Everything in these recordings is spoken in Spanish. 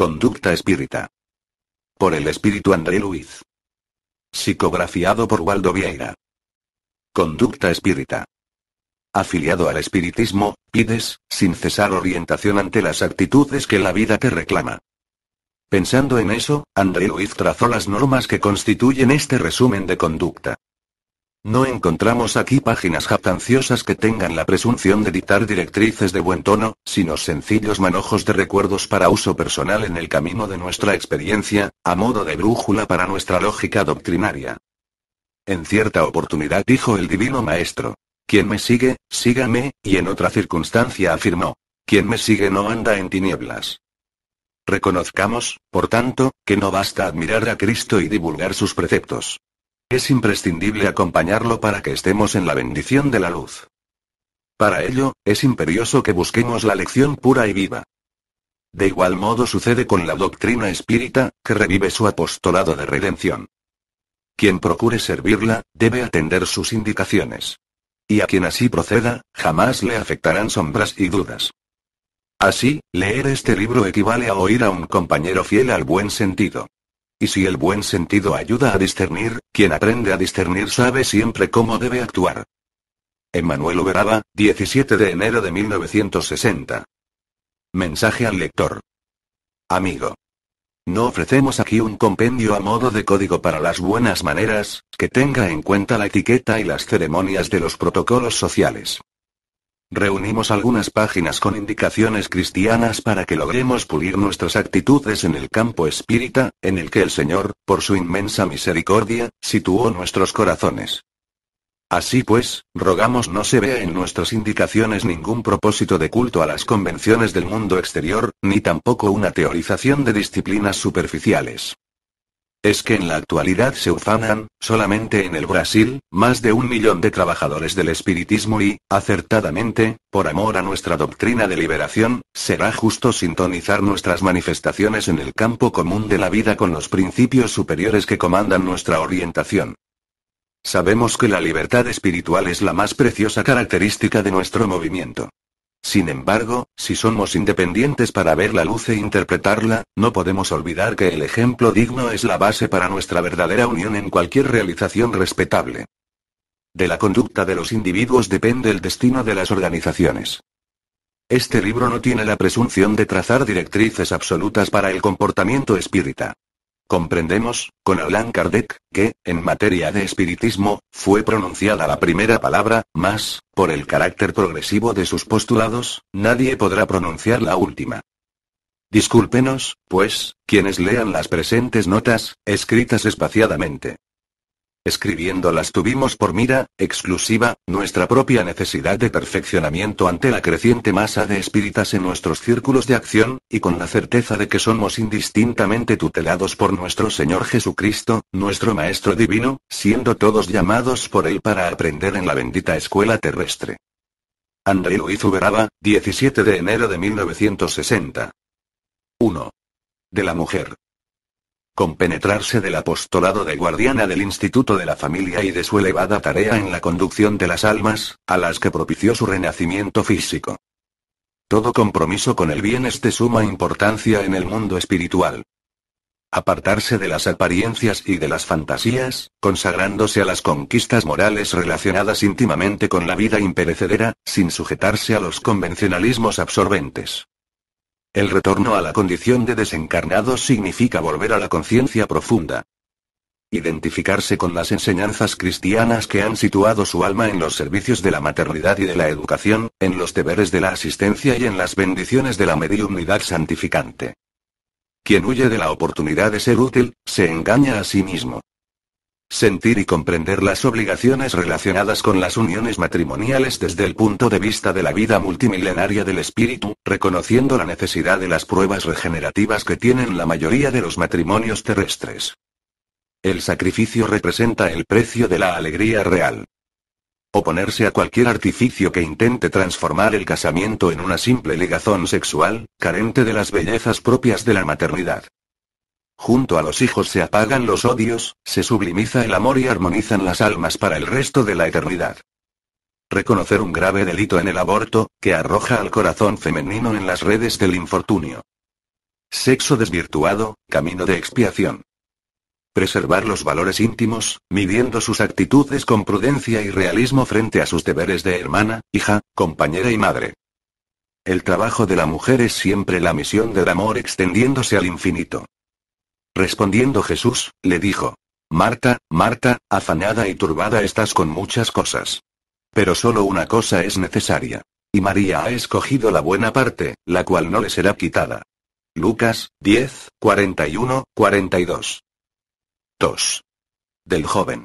Conducta espírita. Por el espíritu André Luiz. Psicografiado por Waldo Vieira. Conducta espírita. Afiliado al espiritismo, pides, sin cesar orientación ante las actitudes que la vida te reclama. Pensando en eso, André Luiz trazó las normas que constituyen este resumen de conducta. No encontramos aquí páginas jactanciosas que tengan la presunción de dictar directrices de buen tono, sino sencillos manojos de recuerdos para uso personal en el camino de nuestra experiencia, a modo de brújula para nuestra lógica doctrinaria. En cierta oportunidad dijo el Divino Maestro. Quien me sigue, sígame, y en otra circunstancia afirmó. Quien me sigue no anda en tinieblas. Reconozcamos, por tanto, que no basta admirar a Cristo y divulgar sus preceptos. Es imprescindible acompañarlo para que estemos en la bendición de la luz. Para ello, es imperioso que busquemos la lección pura y viva. De igual modo sucede con la doctrina espírita, que revive su apostolado de redención. Quien procure servirla, debe atender sus indicaciones. Y a quien así proceda, jamás le afectarán sombras y dudas. Así, leer este libro equivale a oír a un compañero fiel al buen sentido. Y si el buen sentido ayuda a discernir, quien aprende a discernir sabe siempre cómo debe actuar. Emanuel Oberaba, 17 de enero de 1960. Mensaje al lector. Amigo. No ofrecemos aquí un compendio a modo de código para las buenas maneras, que tenga en cuenta la etiqueta y las ceremonias de los protocolos sociales. Reunimos algunas páginas con indicaciones cristianas para que logremos pulir nuestras actitudes en el campo espírita, en el que el Señor, por su inmensa misericordia, situó nuestros corazones. Así pues, rogamos no se vea en nuestras indicaciones ningún propósito de culto a las convenciones del mundo exterior, ni tampoco una teorización de disciplinas superficiales es que en la actualidad se ufanan, solamente en el Brasil, más de un millón de trabajadores del espiritismo y, acertadamente, por amor a nuestra doctrina de liberación, será justo sintonizar nuestras manifestaciones en el campo común de la vida con los principios superiores que comandan nuestra orientación. Sabemos que la libertad espiritual es la más preciosa característica de nuestro movimiento. Sin embargo, si somos independientes para ver la luz e interpretarla, no podemos olvidar que el ejemplo digno es la base para nuestra verdadera unión en cualquier realización respetable. De la conducta de los individuos depende el destino de las organizaciones. Este libro no tiene la presunción de trazar directrices absolutas para el comportamiento espírita. Comprendemos, con Allan Kardec, que, en materia de espiritismo, fue pronunciada la primera palabra, más, por el carácter progresivo de sus postulados, nadie podrá pronunciar la última. Discúlpenos, pues, quienes lean las presentes notas, escritas espaciadamente, Escribiéndolas tuvimos por mira, exclusiva, nuestra propia necesidad de perfeccionamiento ante la creciente masa de espíritas en nuestros círculos de acción, y con la certeza de que somos indistintamente tutelados por nuestro Señor Jesucristo, nuestro Maestro Divino, siendo todos llamados por Él para aprender en la bendita escuela terrestre. Luis Uberaba, 17 de enero de 1960. 1. De la mujer penetrarse del apostolado de guardiana del Instituto de la Familia y de su elevada tarea en la conducción de las almas, a las que propició su renacimiento físico. Todo compromiso con el bien es de suma importancia en el mundo espiritual. Apartarse de las apariencias y de las fantasías, consagrándose a las conquistas morales relacionadas íntimamente con la vida imperecedera, sin sujetarse a los convencionalismos absorbentes. El retorno a la condición de desencarnado significa volver a la conciencia profunda. Identificarse con las enseñanzas cristianas que han situado su alma en los servicios de la maternidad y de la educación, en los deberes de la asistencia y en las bendiciones de la mediunidad santificante. Quien huye de la oportunidad de ser útil, se engaña a sí mismo. Sentir y comprender las obligaciones relacionadas con las uniones matrimoniales desde el punto de vista de la vida multimilenaria del espíritu, reconociendo la necesidad de las pruebas regenerativas que tienen la mayoría de los matrimonios terrestres. El sacrificio representa el precio de la alegría real. Oponerse a cualquier artificio que intente transformar el casamiento en una simple ligazón sexual, carente de las bellezas propias de la maternidad. Junto a los hijos se apagan los odios, se sublimiza el amor y armonizan las almas para el resto de la eternidad. Reconocer un grave delito en el aborto, que arroja al corazón femenino en las redes del infortunio. Sexo desvirtuado, camino de expiación. Preservar los valores íntimos, midiendo sus actitudes con prudencia y realismo frente a sus deberes de hermana, hija, compañera y madre. El trabajo de la mujer es siempre la misión del amor extendiéndose al infinito. Respondiendo Jesús, le dijo, Marta, Marta, afanada y turbada estás con muchas cosas. Pero solo una cosa es necesaria. Y María ha escogido la buena parte, la cual no le será quitada. Lucas 10, 41, 42. 2. Del joven.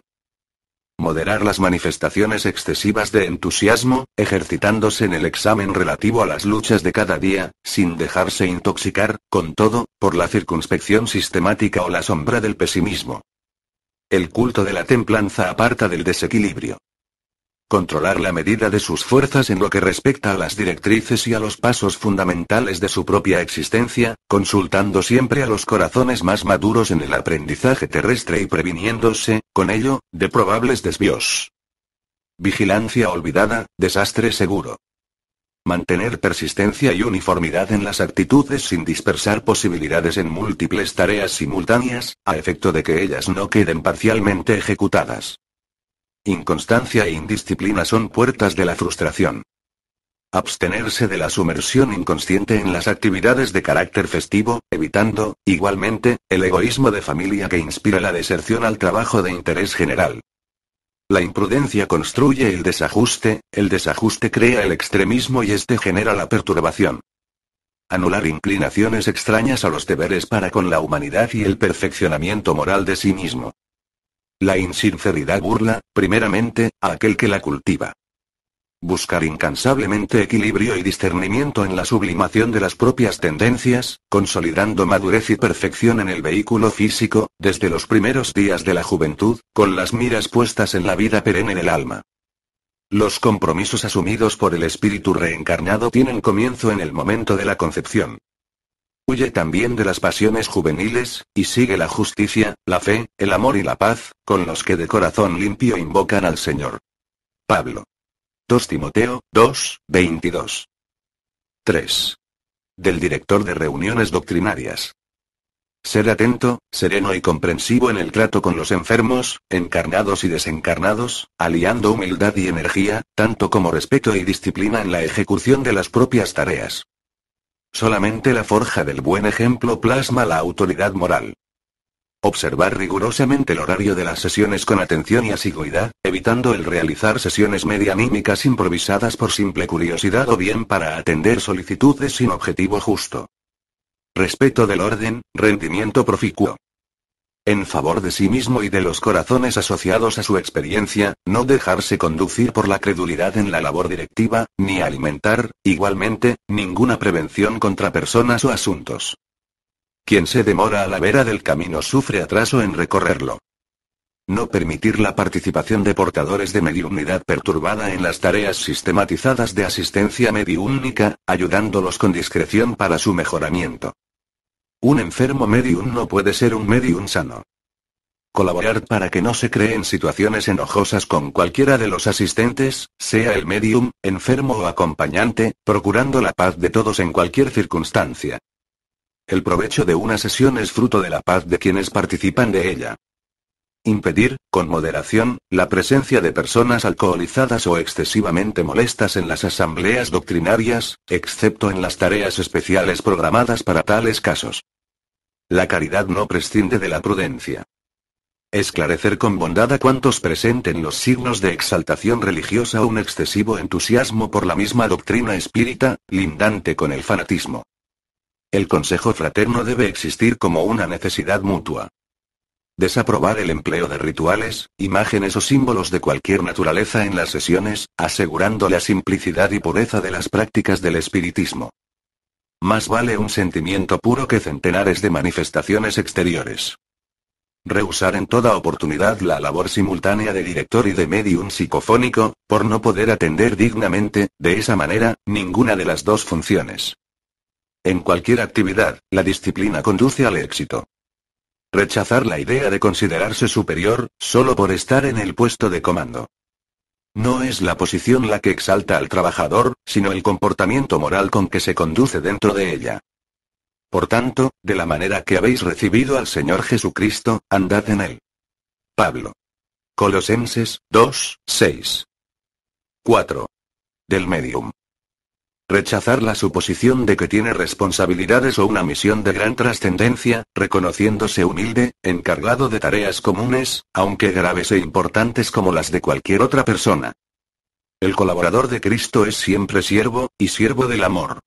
Moderar las manifestaciones excesivas de entusiasmo, ejercitándose en el examen relativo a las luchas de cada día, sin dejarse intoxicar, con todo, por la circunspección sistemática o la sombra del pesimismo. El culto de la templanza aparta del desequilibrio. Controlar la medida de sus fuerzas en lo que respecta a las directrices y a los pasos fundamentales de su propia existencia, consultando siempre a los corazones más maduros en el aprendizaje terrestre y previniéndose, con ello, de probables desvíos. Vigilancia olvidada, desastre seguro. Mantener persistencia y uniformidad en las actitudes sin dispersar posibilidades en múltiples tareas simultáneas, a efecto de que ellas no queden parcialmente ejecutadas. Inconstancia e indisciplina son puertas de la frustración. Abstenerse de la sumersión inconsciente en las actividades de carácter festivo, evitando, igualmente, el egoísmo de familia que inspira la deserción al trabajo de interés general. La imprudencia construye el desajuste, el desajuste crea el extremismo y este genera la perturbación. Anular inclinaciones extrañas a los deberes para con la humanidad y el perfeccionamiento moral de sí mismo. La insinceridad burla, primeramente, a aquel que la cultiva. Buscar incansablemente equilibrio y discernimiento en la sublimación de las propias tendencias, consolidando madurez y perfección en el vehículo físico, desde los primeros días de la juventud, con las miras puestas en la vida perenne del alma. Los compromisos asumidos por el espíritu reencarnado tienen comienzo en el momento de la concepción. Huye también de las pasiones juveniles, y sigue la justicia, la fe, el amor y la paz, con los que de corazón limpio invocan al Señor. Pablo. 2 Timoteo, 2, 22. 3. Del director de reuniones doctrinarias. Ser atento, sereno y comprensivo en el trato con los enfermos, encarnados y desencarnados, aliando humildad y energía, tanto como respeto y disciplina en la ejecución de las propias tareas. Solamente la forja del buen ejemplo plasma la autoridad moral. Observar rigurosamente el horario de las sesiones con atención y asiduidad, evitando el realizar sesiones medianímicas improvisadas por simple curiosidad o bien para atender solicitudes sin objetivo justo. Respeto del orden, rendimiento proficuo en favor de sí mismo y de los corazones asociados a su experiencia, no dejarse conducir por la credulidad en la labor directiva, ni alimentar, igualmente, ninguna prevención contra personas o asuntos. Quien se demora a la vera del camino sufre atraso en recorrerlo. No permitir la participación de portadores de mediunidad perturbada en las tareas sistematizadas de asistencia mediúnica, ayudándolos con discreción para su mejoramiento. Un enfermo medium no puede ser un medium sano. Colaborar para que no se creen situaciones enojosas con cualquiera de los asistentes, sea el medium, enfermo o acompañante, procurando la paz de todos en cualquier circunstancia. El provecho de una sesión es fruto de la paz de quienes participan de ella. Impedir, con moderación, la presencia de personas alcoholizadas o excesivamente molestas en las asambleas doctrinarias, excepto en las tareas especiales programadas para tales casos. La caridad no prescinde de la prudencia. Esclarecer con bondad a cuantos presenten los signos de exaltación religiosa o un excesivo entusiasmo por la misma doctrina espírita, lindante con el fanatismo. El consejo fraterno debe existir como una necesidad mutua. Desaprobar el empleo de rituales, imágenes o símbolos de cualquier naturaleza en las sesiones, asegurando la simplicidad y pureza de las prácticas del espiritismo. Más vale un sentimiento puro que centenares de manifestaciones exteriores. Rehusar en toda oportunidad la labor simultánea de director y de medium psicofónico, por no poder atender dignamente, de esa manera, ninguna de las dos funciones. En cualquier actividad, la disciplina conduce al éxito. Rechazar la idea de considerarse superior, solo por estar en el puesto de comando. No es la posición la que exalta al trabajador, sino el comportamiento moral con que se conduce dentro de ella. Por tanto, de la manera que habéis recibido al Señor Jesucristo, andad en él. Pablo. Colosenses, 2, 6. 4. Del medium. Rechazar la suposición de que tiene responsabilidades o una misión de gran trascendencia, reconociéndose humilde, encargado de tareas comunes, aunque graves e importantes como las de cualquier otra persona. El colaborador de Cristo es siempre siervo, y siervo del amor.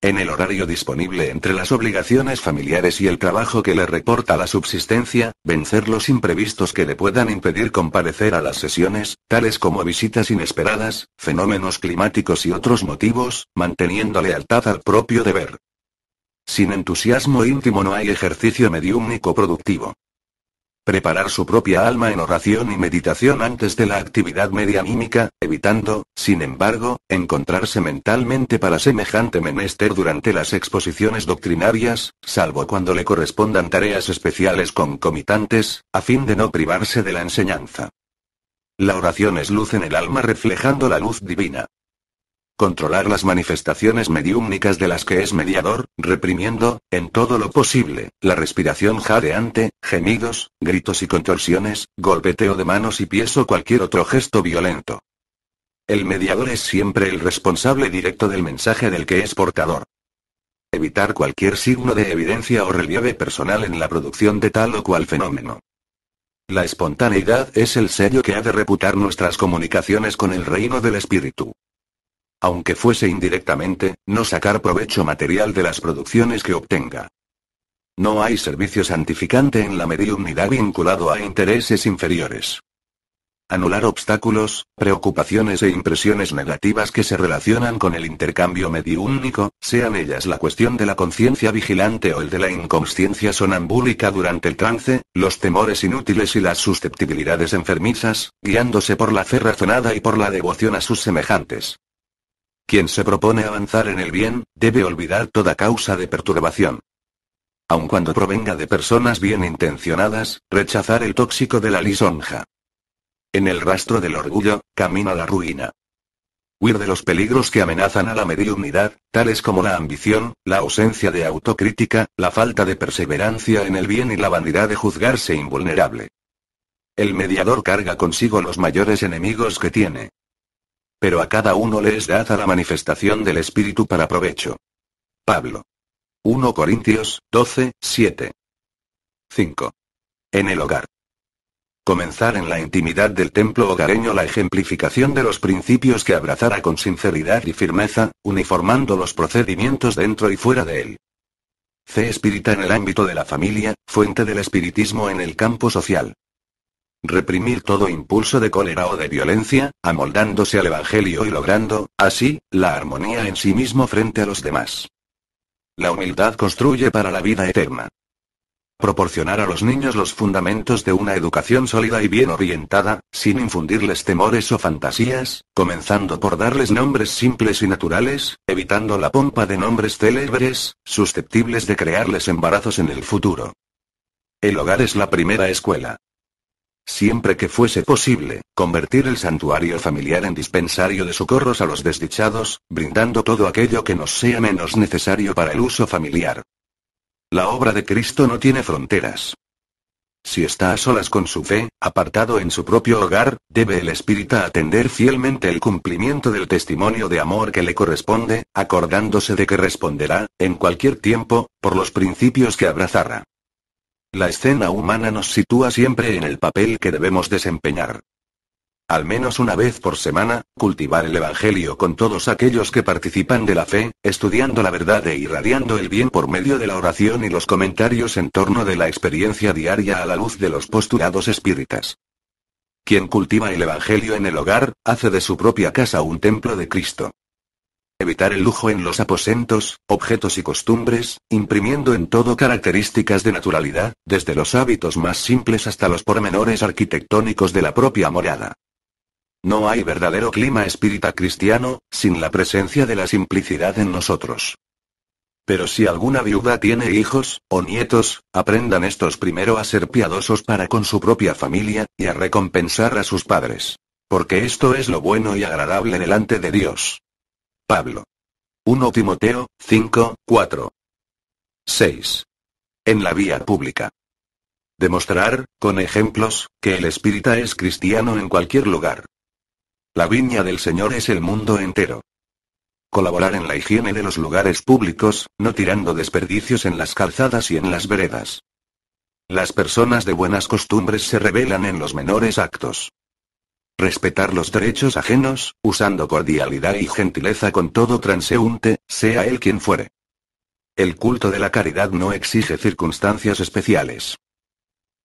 En el horario disponible entre las obligaciones familiares y el trabajo que le reporta la subsistencia, vencer los imprevistos que le puedan impedir comparecer a las sesiones, tales como visitas inesperadas, fenómenos climáticos y otros motivos, manteniendo lealtad al propio deber. Sin entusiasmo íntimo no hay ejercicio mediúmico productivo preparar su propia alma en oración y meditación antes de la actividad medianímica, evitando, sin embargo, encontrarse mentalmente para semejante menester durante las exposiciones doctrinarias, salvo cuando le correspondan tareas especiales concomitantes, a fin de no privarse de la enseñanza. La oración es luz en el alma reflejando la luz divina. Controlar las manifestaciones mediúmnicas de las que es mediador, reprimiendo, en todo lo posible, la respiración jadeante, gemidos, gritos y contorsiones, golpeteo de manos y pies o cualquier otro gesto violento. El mediador es siempre el responsable directo del mensaje del que es portador. Evitar cualquier signo de evidencia o relieve personal en la producción de tal o cual fenómeno. La espontaneidad es el serio que ha de reputar nuestras comunicaciones con el reino del espíritu aunque fuese indirectamente, no sacar provecho material de las producciones que obtenga. No hay servicio santificante en la mediunidad vinculado a intereses inferiores. Anular obstáculos, preocupaciones e impresiones negativas que se relacionan con el intercambio mediúnico, sean ellas la cuestión de la conciencia vigilante o el de la inconsciencia sonambúlica durante el trance, los temores inútiles y las susceptibilidades enfermizas, guiándose por la fe razonada y por la devoción a sus semejantes. Quien se propone avanzar en el bien, debe olvidar toda causa de perturbación. Aun cuando provenga de personas bien intencionadas, rechazar el tóxico de la lisonja. En el rastro del orgullo, camina la ruina. Huir de los peligros que amenazan a la mediunidad, tales como la ambición, la ausencia de autocrítica, la falta de perseverancia en el bien y la vanidad de juzgarse invulnerable. El mediador carga consigo los mayores enemigos que tiene. Pero a cada uno le es dada la manifestación del Espíritu para provecho. Pablo. 1 Corintios, 12, 7. 5. En el hogar. Comenzar en la intimidad del templo hogareño la ejemplificación de los principios que abrazara con sinceridad y firmeza, uniformando los procedimientos dentro y fuera de él. C. Espírita en el ámbito de la familia, fuente del espiritismo en el campo social reprimir todo impulso de cólera o de violencia, amoldándose al Evangelio y logrando, así, la armonía en sí mismo frente a los demás. La humildad construye para la vida eterna. Proporcionar a los niños los fundamentos de una educación sólida y bien orientada, sin infundirles temores o fantasías, comenzando por darles nombres simples y naturales, evitando la pompa de nombres célebres, susceptibles de crearles embarazos en el futuro. El hogar es la primera escuela siempre que fuese posible, convertir el santuario familiar en dispensario de socorros a los desdichados, brindando todo aquello que nos sea menos necesario para el uso familiar. La obra de Cristo no tiene fronteras. Si está a solas con su fe, apartado en su propio hogar, debe el Espíritu atender fielmente el cumplimiento del testimonio de amor que le corresponde, acordándose de que responderá, en cualquier tiempo, por los principios que abrazará. La escena humana nos sitúa siempre en el papel que debemos desempeñar. Al menos una vez por semana, cultivar el Evangelio con todos aquellos que participan de la fe, estudiando la verdad e irradiando el bien por medio de la oración y los comentarios en torno de la experiencia diaria a la luz de los postulados espíritas. Quien cultiva el Evangelio en el hogar, hace de su propia casa un templo de Cristo evitar el lujo en los aposentos, objetos y costumbres, imprimiendo en todo características de naturalidad, desde los hábitos más simples hasta los pormenores arquitectónicos de la propia morada. No hay verdadero clima espírita cristiano, sin la presencia de la simplicidad en nosotros. Pero si alguna viuda tiene hijos, o nietos, aprendan estos primero a ser piadosos para con su propia familia, y a recompensar a sus padres. Porque esto es lo bueno y agradable delante de Dios. Pablo. 1 Timoteo, 5, 4. 6. En la vía pública. Demostrar, con ejemplos, que el espírita es cristiano en cualquier lugar. La viña del Señor es el mundo entero. Colaborar en la higiene de los lugares públicos, no tirando desperdicios en las calzadas y en las veredas. Las personas de buenas costumbres se revelan en los menores actos. Respetar los derechos ajenos, usando cordialidad y gentileza con todo transeúnte, sea él quien fuere. El culto de la caridad no exige circunstancias especiales.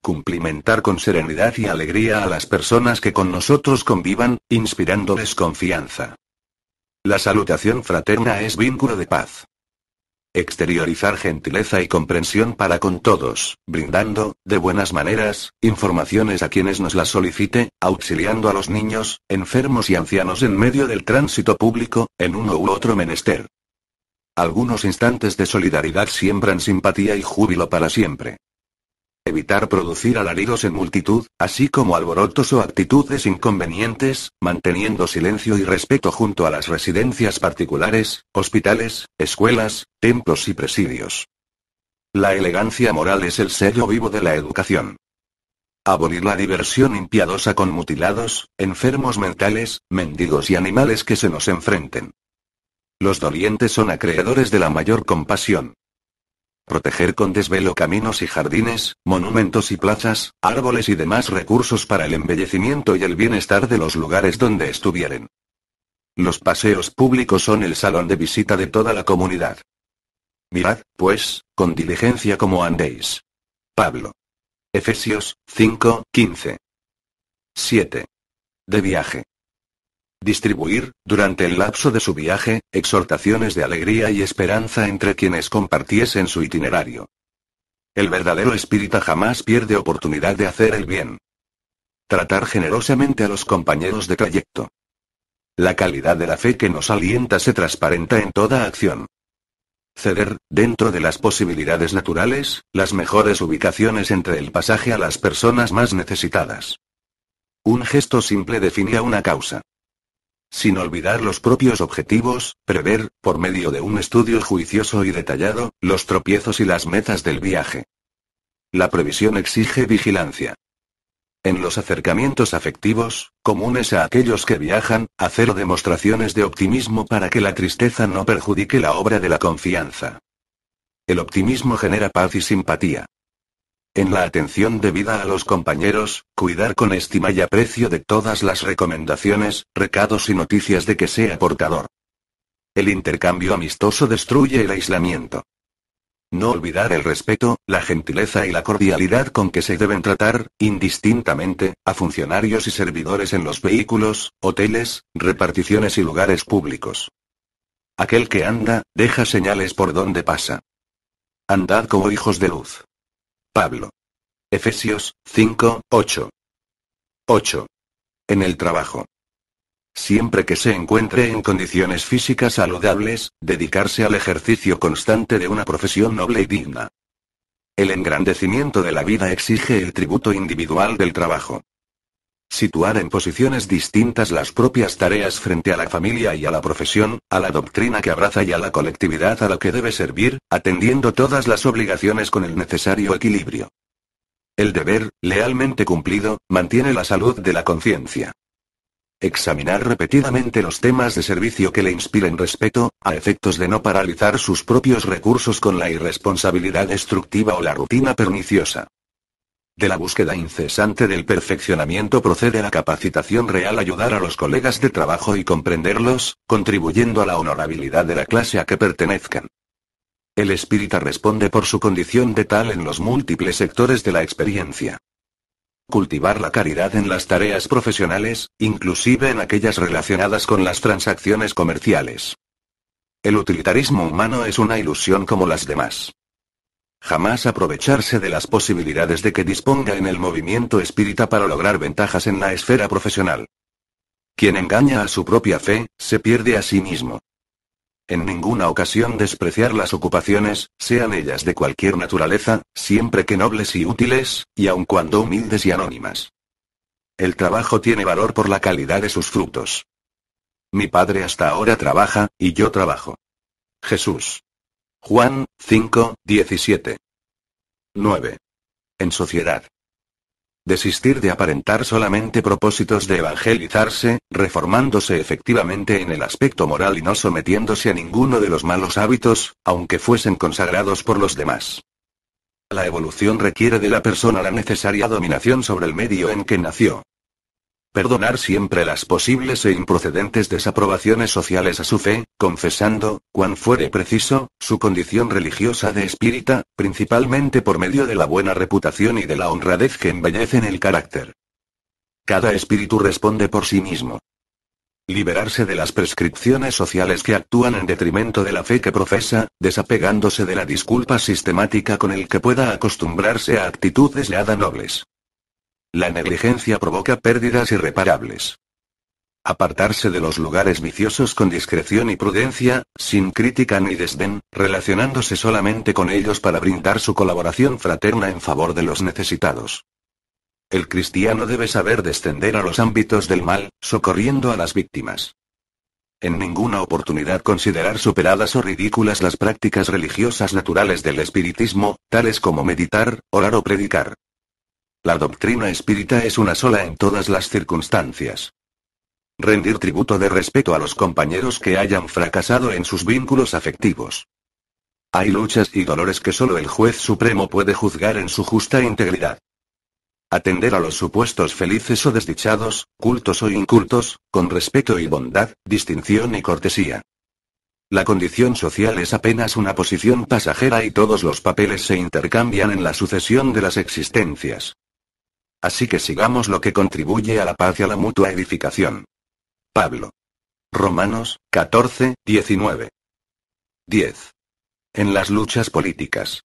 Cumplimentar con serenidad y alegría a las personas que con nosotros convivan, inspirándoles confianza. La salutación fraterna es vínculo de paz exteriorizar gentileza y comprensión para con todos, brindando, de buenas maneras, informaciones a quienes nos las solicite, auxiliando a los niños, enfermos y ancianos en medio del tránsito público, en uno u otro menester. Algunos instantes de solidaridad siembran simpatía y júbilo para siempre evitar producir alaridos en multitud, así como alborotos o actitudes inconvenientes, manteniendo silencio y respeto junto a las residencias particulares, hospitales, escuelas, templos y presidios. La elegancia moral es el sello vivo de la educación. Abolir la diversión impiadosa con mutilados, enfermos mentales, mendigos y animales que se nos enfrenten. Los dolientes son acreedores de la mayor compasión. Proteger con desvelo caminos y jardines, monumentos y plazas, árboles y demás recursos para el embellecimiento y el bienestar de los lugares donde estuvieren. Los paseos públicos son el salón de visita de toda la comunidad. Mirad, pues, con diligencia como andéis. Pablo. Efesios 5, 15. 7. De viaje. Distribuir, durante el lapso de su viaje, exhortaciones de alegría y esperanza entre quienes compartiesen su itinerario. El verdadero espírita jamás pierde oportunidad de hacer el bien. Tratar generosamente a los compañeros de trayecto. La calidad de la fe que nos alienta se transparenta en toda acción. Ceder, dentro de las posibilidades naturales, las mejores ubicaciones entre el pasaje a las personas más necesitadas. Un gesto simple definía una causa sin olvidar los propios objetivos, prever, por medio de un estudio juicioso y detallado, los tropiezos y las metas del viaje. La previsión exige vigilancia. En los acercamientos afectivos, comunes a aquellos que viajan, hacer demostraciones de optimismo para que la tristeza no perjudique la obra de la confianza. El optimismo genera paz y simpatía. En la atención debida a los compañeros, cuidar con estima y aprecio de todas las recomendaciones, recados y noticias de que sea portador. El intercambio amistoso destruye el aislamiento. No olvidar el respeto, la gentileza y la cordialidad con que se deben tratar, indistintamente, a funcionarios y servidores en los vehículos, hoteles, reparticiones y lugares públicos. Aquel que anda, deja señales por donde pasa. Andad como hijos de luz. Pablo. Efesios 5, 8. 8. En el trabajo. Siempre que se encuentre en condiciones físicas saludables, dedicarse al ejercicio constante de una profesión noble y digna. El engrandecimiento de la vida exige el tributo individual del trabajo situar en posiciones distintas las propias tareas frente a la familia y a la profesión, a la doctrina que abraza y a la colectividad a la que debe servir, atendiendo todas las obligaciones con el necesario equilibrio. El deber, lealmente cumplido, mantiene la salud de la conciencia. Examinar repetidamente los temas de servicio que le inspiren respeto, a efectos de no paralizar sus propios recursos con la irresponsabilidad destructiva o la rutina perniciosa. De la búsqueda incesante del perfeccionamiento procede la capacitación real, ayudar a los colegas de trabajo y comprenderlos, contribuyendo a la honorabilidad de la clase a que pertenezcan. El espírita responde por su condición de tal en los múltiples sectores de la experiencia. Cultivar la caridad en las tareas profesionales, inclusive en aquellas relacionadas con las transacciones comerciales. El utilitarismo humano es una ilusión como las demás. Jamás aprovecharse de las posibilidades de que disponga en el movimiento espírita para lograr ventajas en la esfera profesional. Quien engaña a su propia fe, se pierde a sí mismo. En ninguna ocasión despreciar las ocupaciones, sean ellas de cualquier naturaleza, siempre que nobles y útiles, y aun cuando humildes y anónimas. El trabajo tiene valor por la calidad de sus frutos. Mi padre hasta ahora trabaja, y yo trabajo. Jesús. Juan, 5, 17. 9. En sociedad. Desistir de aparentar solamente propósitos de evangelizarse, reformándose efectivamente en el aspecto moral y no sometiéndose a ninguno de los malos hábitos, aunque fuesen consagrados por los demás. La evolución requiere de la persona la necesaria dominación sobre el medio en que nació, perdonar siempre las posibles e improcedentes desaprobaciones sociales a su fe, confesando, cuan fuere preciso, su condición religiosa de espírita, principalmente por medio de la buena reputación y de la honradez que embellecen el carácter. Cada espíritu responde por sí mismo. Liberarse de las prescripciones sociales que actúan en detrimento de la fe que profesa, desapegándose de la disculpa sistemática con el que pueda acostumbrarse a actitudes leadas nobles. La negligencia provoca pérdidas irreparables. Apartarse de los lugares viciosos con discreción y prudencia, sin crítica ni desdén, relacionándose solamente con ellos para brindar su colaboración fraterna en favor de los necesitados. El cristiano debe saber descender a los ámbitos del mal, socorriendo a las víctimas. En ninguna oportunidad considerar superadas o ridículas las prácticas religiosas naturales del espiritismo, tales como meditar, orar o predicar. La doctrina espírita es una sola en todas las circunstancias. Rendir tributo de respeto a los compañeros que hayan fracasado en sus vínculos afectivos. Hay luchas y dolores que solo el juez supremo puede juzgar en su justa integridad. Atender a los supuestos felices o desdichados, cultos o incultos, con respeto y bondad, distinción y cortesía. La condición social es apenas una posición pasajera y todos los papeles se intercambian en la sucesión de las existencias. Así que sigamos lo que contribuye a la paz y a la mutua edificación. Pablo. Romanos, 14, 19. 10. En las luchas políticas.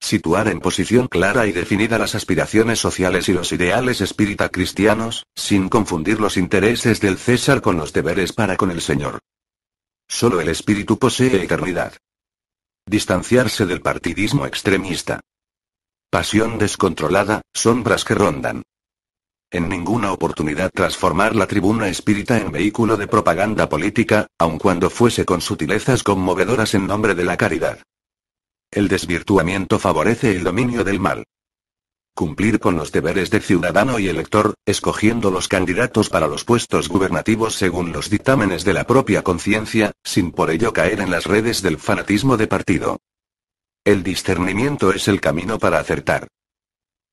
Situar en posición clara y definida las aspiraciones sociales y los ideales espírita cristianos, sin confundir los intereses del César con los deberes para con el Señor. Solo el espíritu posee eternidad. Distanciarse del partidismo extremista. Pasión descontrolada, sombras que rondan. En ninguna oportunidad transformar la tribuna espírita en vehículo de propaganda política, aun cuando fuese con sutilezas conmovedoras en nombre de la caridad. El desvirtuamiento favorece el dominio del mal. Cumplir con los deberes de ciudadano y elector, escogiendo los candidatos para los puestos gubernativos según los dictámenes de la propia conciencia, sin por ello caer en las redes del fanatismo de partido. El discernimiento es el camino para acertar.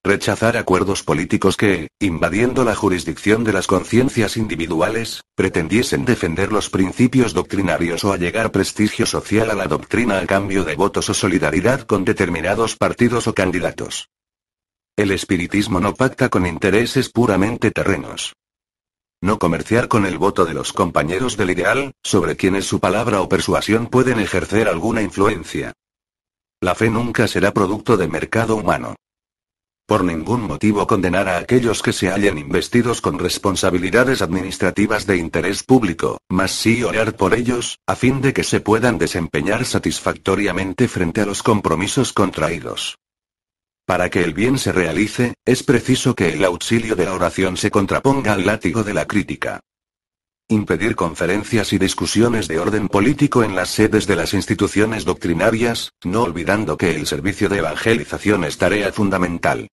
Rechazar acuerdos políticos que, invadiendo la jurisdicción de las conciencias individuales, pretendiesen defender los principios doctrinarios o allegar prestigio social a la doctrina a cambio de votos o solidaridad con determinados partidos o candidatos. El espiritismo no pacta con intereses puramente terrenos. No comerciar con el voto de los compañeros del ideal, sobre quienes su palabra o persuasión pueden ejercer alguna influencia. La fe nunca será producto de mercado humano. Por ningún motivo condenar a aquellos que se hallen investidos con responsabilidades administrativas de interés público, mas sí orar por ellos, a fin de que se puedan desempeñar satisfactoriamente frente a los compromisos contraídos. Para que el bien se realice, es preciso que el auxilio de la oración se contraponga al látigo de la crítica impedir conferencias y discusiones de orden político en las sedes de las instituciones doctrinarias, no olvidando que el servicio de evangelización es tarea fundamental.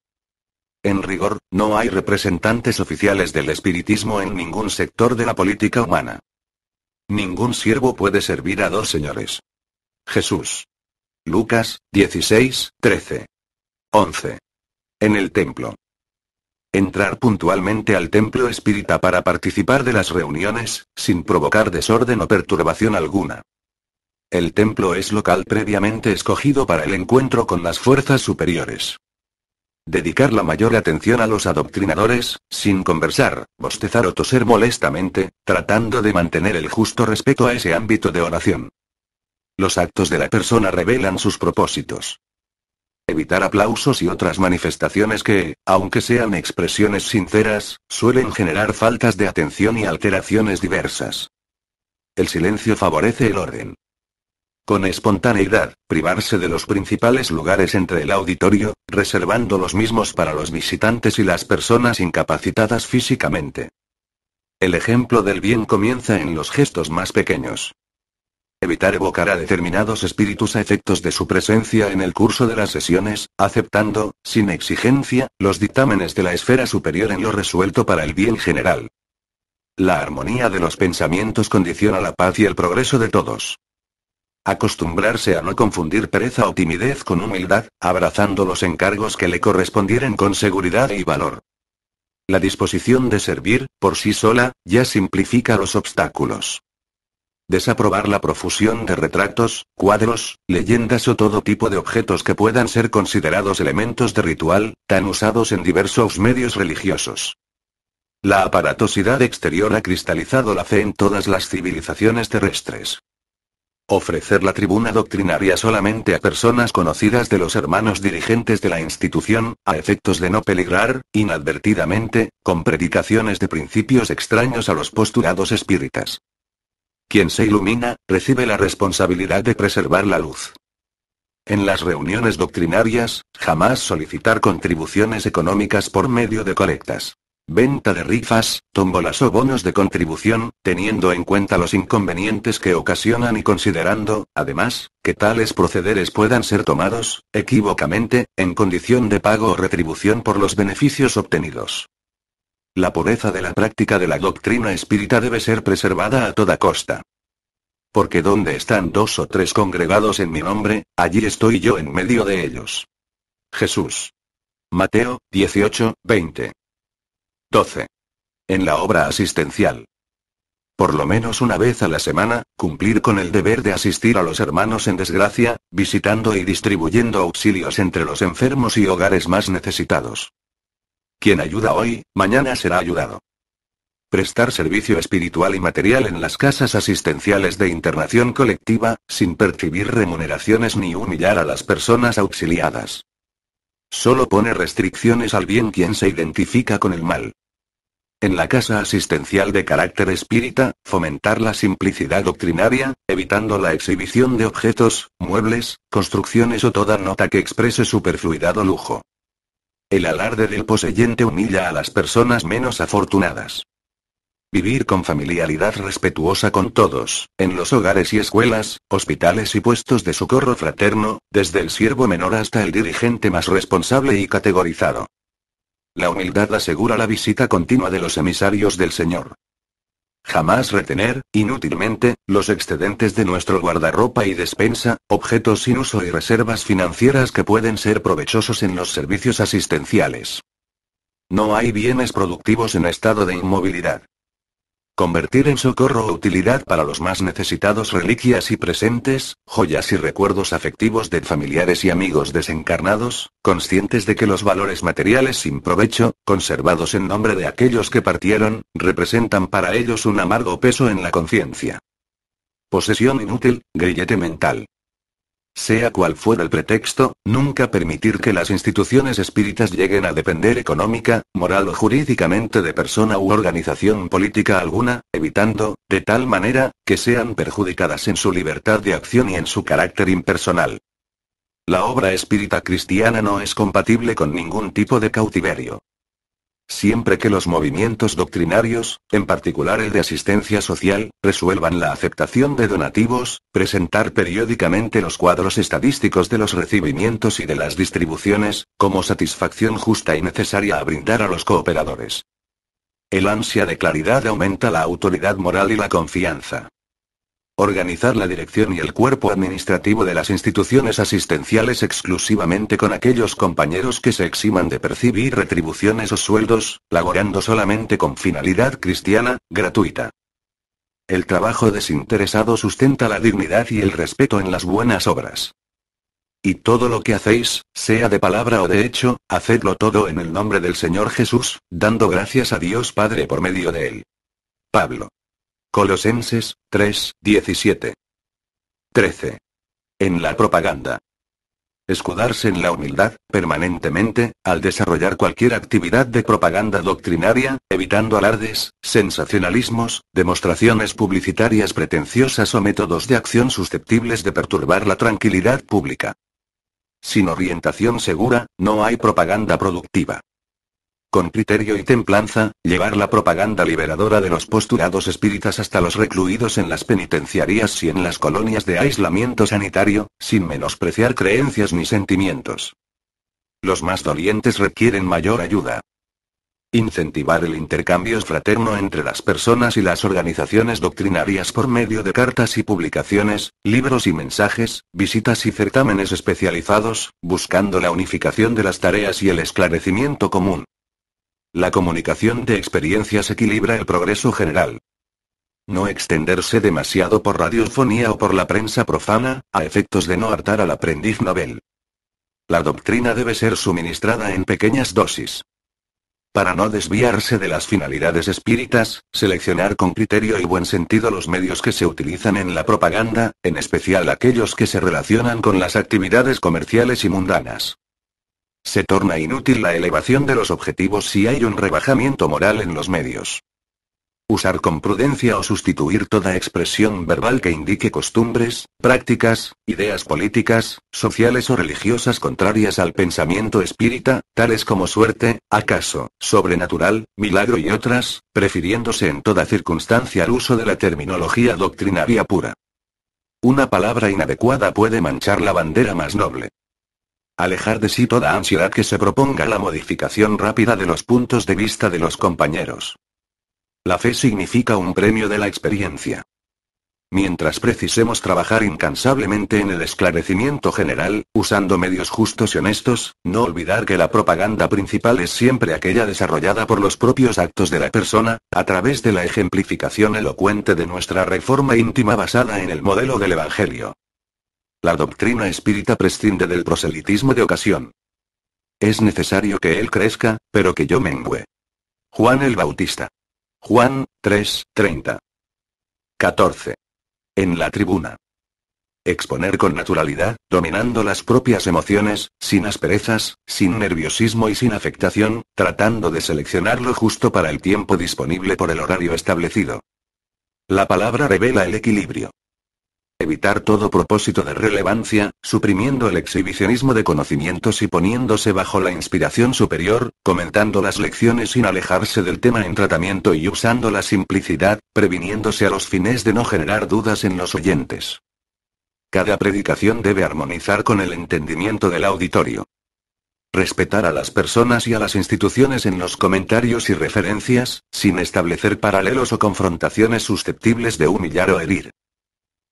En rigor, no hay representantes oficiales del espiritismo en ningún sector de la política humana. Ningún siervo puede servir a dos señores. Jesús. Lucas, 16, 13. 11. En el templo. Entrar puntualmente al templo espírita para participar de las reuniones, sin provocar desorden o perturbación alguna. El templo es local previamente escogido para el encuentro con las fuerzas superiores. Dedicar la mayor atención a los adoctrinadores, sin conversar, bostezar o toser molestamente, tratando de mantener el justo respeto a ese ámbito de oración. Los actos de la persona revelan sus propósitos evitar aplausos y otras manifestaciones que, aunque sean expresiones sinceras, suelen generar faltas de atención y alteraciones diversas. El silencio favorece el orden. Con espontaneidad, privarse de los principales lugares entre el auditorio, reservando los mismos para los visitantes y las personas incapacitadas físicamente. El ejemplo del bien comienza en los gestos más pequeños evitar evocar a determinados espíritus a efectos de su presencia en el curso de las sesiones, aceptando, sin exigencia, los dictámenes de la esfera superior en lo resuelto para el bien general. La armonía de los pensamientos condiciona la paz y el progreso de todos. Acostumbrarse a no confundir pereza o timidez con humildad, abrazando los encargos que le correspondieren con seguridad y valor. La disposición de servir, por sí sola, ya simplifica los obstáculos. Desaprobar la profusión de retratos, cuadros, leyendas o todo tipo de objetos que puedan ser considerados elementos de ritual, tan usados en diversos medios religiosos. La aparatosidad exterior ha cristalizado la fe en todas las civilizaciones terrestres. Ofrecer la tribuna doctrinaria solamente a personas conocidas de los hermanos dirigentes de la institución, a efectos de no peligrar, inadvertidamente, con predicaciones de principios extraños a los postulados espíritas. Quien se ilumina, recibe la responsabilidad de preservar la luz. En las reuniones doctrinarias, jamás solicitar contribuciones económicas por medio de colectas. Venta de rifas, tómbolas o bonos de contribución, teniendo en cuenta los inconvenientes que ocasionan y considerando, además, que tales procederes puedan ser tomados, equivocamente, en condición de pago o retribución por los beneficios obtenidos. La pureza de la práctica de la doctrina espírita debe ser preservada a toda costa. Porque donde están dos o tres congregados en mi nombre, allí estoy yo en medio de ellos. Jesús. Mateo, 18, 20. 12. En la obra asistencial. Por lo menos una vez a la semana, cumplir con el deber de asistir a los hermanos en desgracia, visitando y distribuyendo auxilios entre los enfermos y hogares más necesitados. Quien ayuda hoy, mañana será ayudado. Prestar servicio espiritual y material en las casas asistenciales de internación colectiva, sin percibir remuneraciones ni humillar a las personas auxiliadas. Solo pone restricciones al bien quien se identifica con el mal. En la casa asistencial de carácter espírita, fomentar la simplicidad doctrinaria, evitando la exhibición de objetos, muebles, construcciones o toda nota que exprese superfluidad o lujo. El alarde del poseyente humilla a las personas menos afortunadas. Vivir con familiaridad respetuosa con todos, en los hogares y escuelas, hospitales y puestos de socorro fraterno, desde el siervo menor hasta el dirigente más responsable y categorizado. La humildad asegura la visita continua de los emisarios del Señor. Jamás retener, inútilmente, los excedentes de nuestro guardarropa y despensa, objetos sin uso y reservas financieras que pueden ser provechosos en los servicios asistenciales. No hay bienes productivos en estado de inmovilidad. Convertir en socorro o utilidad para los más necesitados reliquias y presentes, joyas y recuerdos afectivos de familiares y amigos desencarnados, conscientes de que los valores materiales sin provecho, conservados en nombre de aquellos que partieron, representan para ellos un amargo peso en la conciencia. Posesión inútil, grillete mental. Sea cual fuera el pretexto, nunca permitir que las instituciones espíritas lleguen a depender económica, moral o jurídicamente de persona u organización política alguna, evitando, de tal manera, que sean perjudicadas en su libertad de acción y en su carácter impersonal. La obra espírita cristiana no es compatible con ningún tipo de cautiverio siempre que los movimientos doctrinarios, en particular el de asistencia social, resuelvan la aceptación de donativos, presentar periódicamente los cuadros estadísticos de los recibimientos y de las distribuciones, como satisfacción justa y necesaria a brindar a los cooperadores. El ansia de claridad aumenta la autoridad moral y la confianza. Organizar la dirección y el cuerpo administrativo de las instituciones asistenciales exclusivamente con aquellos compañeros que se eximan de percibir retribuciones o sueldos, laborando solamente con finalidad cristiana, gratuita. El trabajo desinteresado sustenta la dignidad y el respeto en las buenas obras. Y todo lo que hacéis, sea de palabra o de hecho, hacedlo todo en el nombre del Señor Jesús, dando gracias a Dios Padre por medio de él. Pablo. Colosenses 3, 17. 13. En la propaganda. Escudarse en la humildad, permanentemente, al desarrollar cualquier actividad de propaganda doctrinaria, evitando alardes, sensacionalismos, demostraciones publicitarias pretenciosas o métodos de acción susceptibles de perturbar la tranquilidad pública. Sin orientación segura, no hay propaganda productiva con criterio y templanza, llevar la propaganda liberadora de los postulados espíritas hasta los recluidos en las penitenciarías y en las colonias de aislamiento sanitario, sin menospreciar creencias ni sentimientos. Los más dolientes requieren mayor ayuda. Incentivar el intercambio fraterno entre las personas y las organizaciones doctrinarias por medio de cartas y publicaciones, libros y mensajes, visitas y certámenes especializados, buscando la unificación de las tareas y el esclarecimiento común. La comunicación de experiencias equilibra el progreso general. No extenderse demasiado por radiofonía o por la prensa profana, a efectos de no hartar al aprendiz Nobel. La doctrina debe ser suministrada en pequeñas dosis. Para no desviarse de las finalidades espíritas, seleccionar con criterio y buen sentido los medios que se utilizan en la propaganda, en especial aquellos que se relacionan con las actividades comerciales y mundanas. Se torna inútil la elevación de los objetivos si hay un rebajamiento moral en los medios. Usar con prudencia o sustituir toda expresión verbal que indique costumbres, prácticas, ideas políticas, sociales o religiosas contrarias al pensamiento espírita, tales como suerte, acaso, sobrenatural, milagro y otras, prefiriéndose en toda circunstancia al uso de la terminología doctrinaria pura. Una palabra inadecuada puede manchar la bandera más noble. Alejar de sí toda ansiedad que se proponga la modificación rápida de los puntos de vista de los compañeros. La fe significa un premio de la experiencia. Mientras precisemos trabajar incansablemente en el esclarecimiento general, usando medios justos y honestos, no olvidar que la propaganda principal es siempre aquella desarrollada por los propios actos de la persona, a través de la ejemplificación elocuente de nuestra reforma íntima basada en el modelo del Evangelio. La doctrina espírita prescinde del proselitismo de ocasión. Es necesario que él crezca, pero que yo mengüe. Juan el Bautista. Juan 3, 30. 14. En la tribuna. Exponer con naturalidad, dominando las propias emociones, sin asperezas, sin nerviosismo y sin afectación, tratando de seleccionar lo justo para el tiempo disponible por el horario establecido. La palabra revela el equilibrio evitar todo propósito de relevancia, suprimiendo el exhibicionismo de conocimientos y poniéndose bajo la inspiración superior, comentando las lecciones sin alejarse del tema en tratamiento y usando la simplicidad, previniéndose a los fines de no generar dudas en los oyentes. Cada predicación debe armonizar con el entendimiento del auditorio. Respetar a las personas y a las instituciones en los comentarios y referencias, sin establecer paralelos o confrontaciones susceptibles de humillar o herir.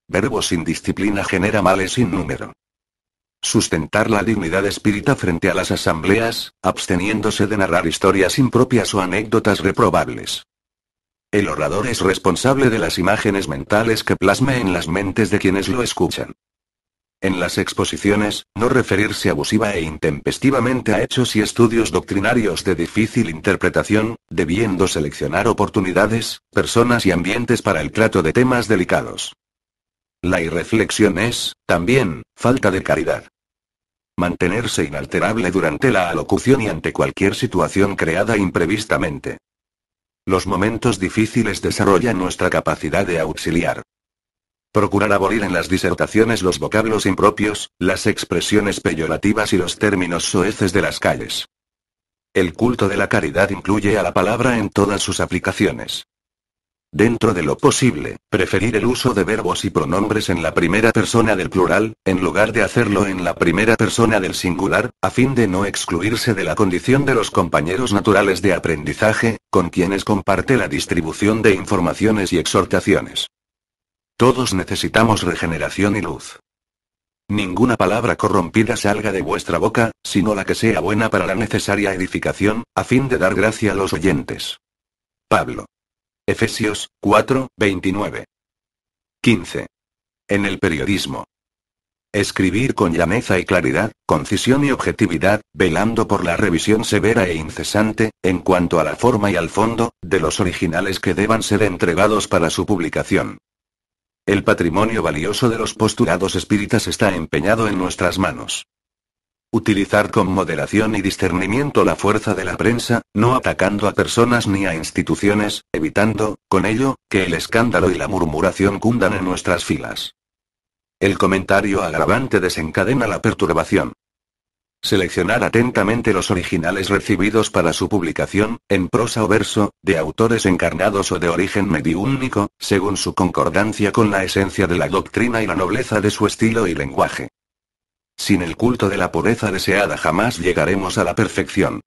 Verbo sin disciplina genera males sin número. Sustentar la dignidad espírita frente a las asambleas, absteniéndose de narrar historias impropias o anécdotas reprobables. El orador es responsable de las imágenes mentales que plasme en las mentes de quienes lo escuchan. En las exposiciones, no referirse abusiva e intempestivamente a hechos y estudios doctrinarios de difícil interpretación, debiendo seleccionar oportunidades, personas y ambientes para el trato de temas delicados. La irreflexión es, también, falta de caridad. Mantenerse inalterable durante la alocución y ante cualquier situación creada imprevistamente. Los momentos difíciles desarrollan nuestra capacidad de auxiliar. Procurar abolir en las disertaciones los vocablos impropios, las expresiones peyorativas y los términos soeces de las calles. El culto de la caridad incluye a la palabra en todas sus aplicaciones. Dentro de lo posible, preferir el uso de verbos y pronombres en la primera persona del plural, en lugar de hacerlo en la primera persona del singular, a fin de no excluirse de la condición de los compañeros naturales de aprendizaje, con quienes comparte la distribución de informaciones y exhortaciones. Todos necesitamos regeneración y luz. Ninguna palabra corrompida salga de vuestra boca, sino la que sea buena para la necesaria edificación, a fin de dar gracia a los oyentes. Pablo. Efesios 4, 29. 15. En el periodismo. Escribir con llaneza y claridad, concisión y objetividad, velando por la revisión severa e incesante, en cuanto a la forma y al fondo, de los originales que deban ser entregados para su publicación. El patrimonio valioso de los postulados espíritas está empeñado en nuestras manos. Utilizar con moderación y discernimiento la fuerza de la prensa, no atacando a personas ni a instituciones, evitando, con ello, que el escándalo y la murmuración cundan en nuestras filas. El comentario agravante desencadena la perturbación. Seleccionar atentamente los originales recibidos para su publicación, en prosa o verso, de autores encarnados o de origen mediúnico, según su concordancia con la esencia de la doctrina y la nobleza de su estilo y lenguaje. Sin el culto de la pureza deseada jamás llegaremos a la perfección.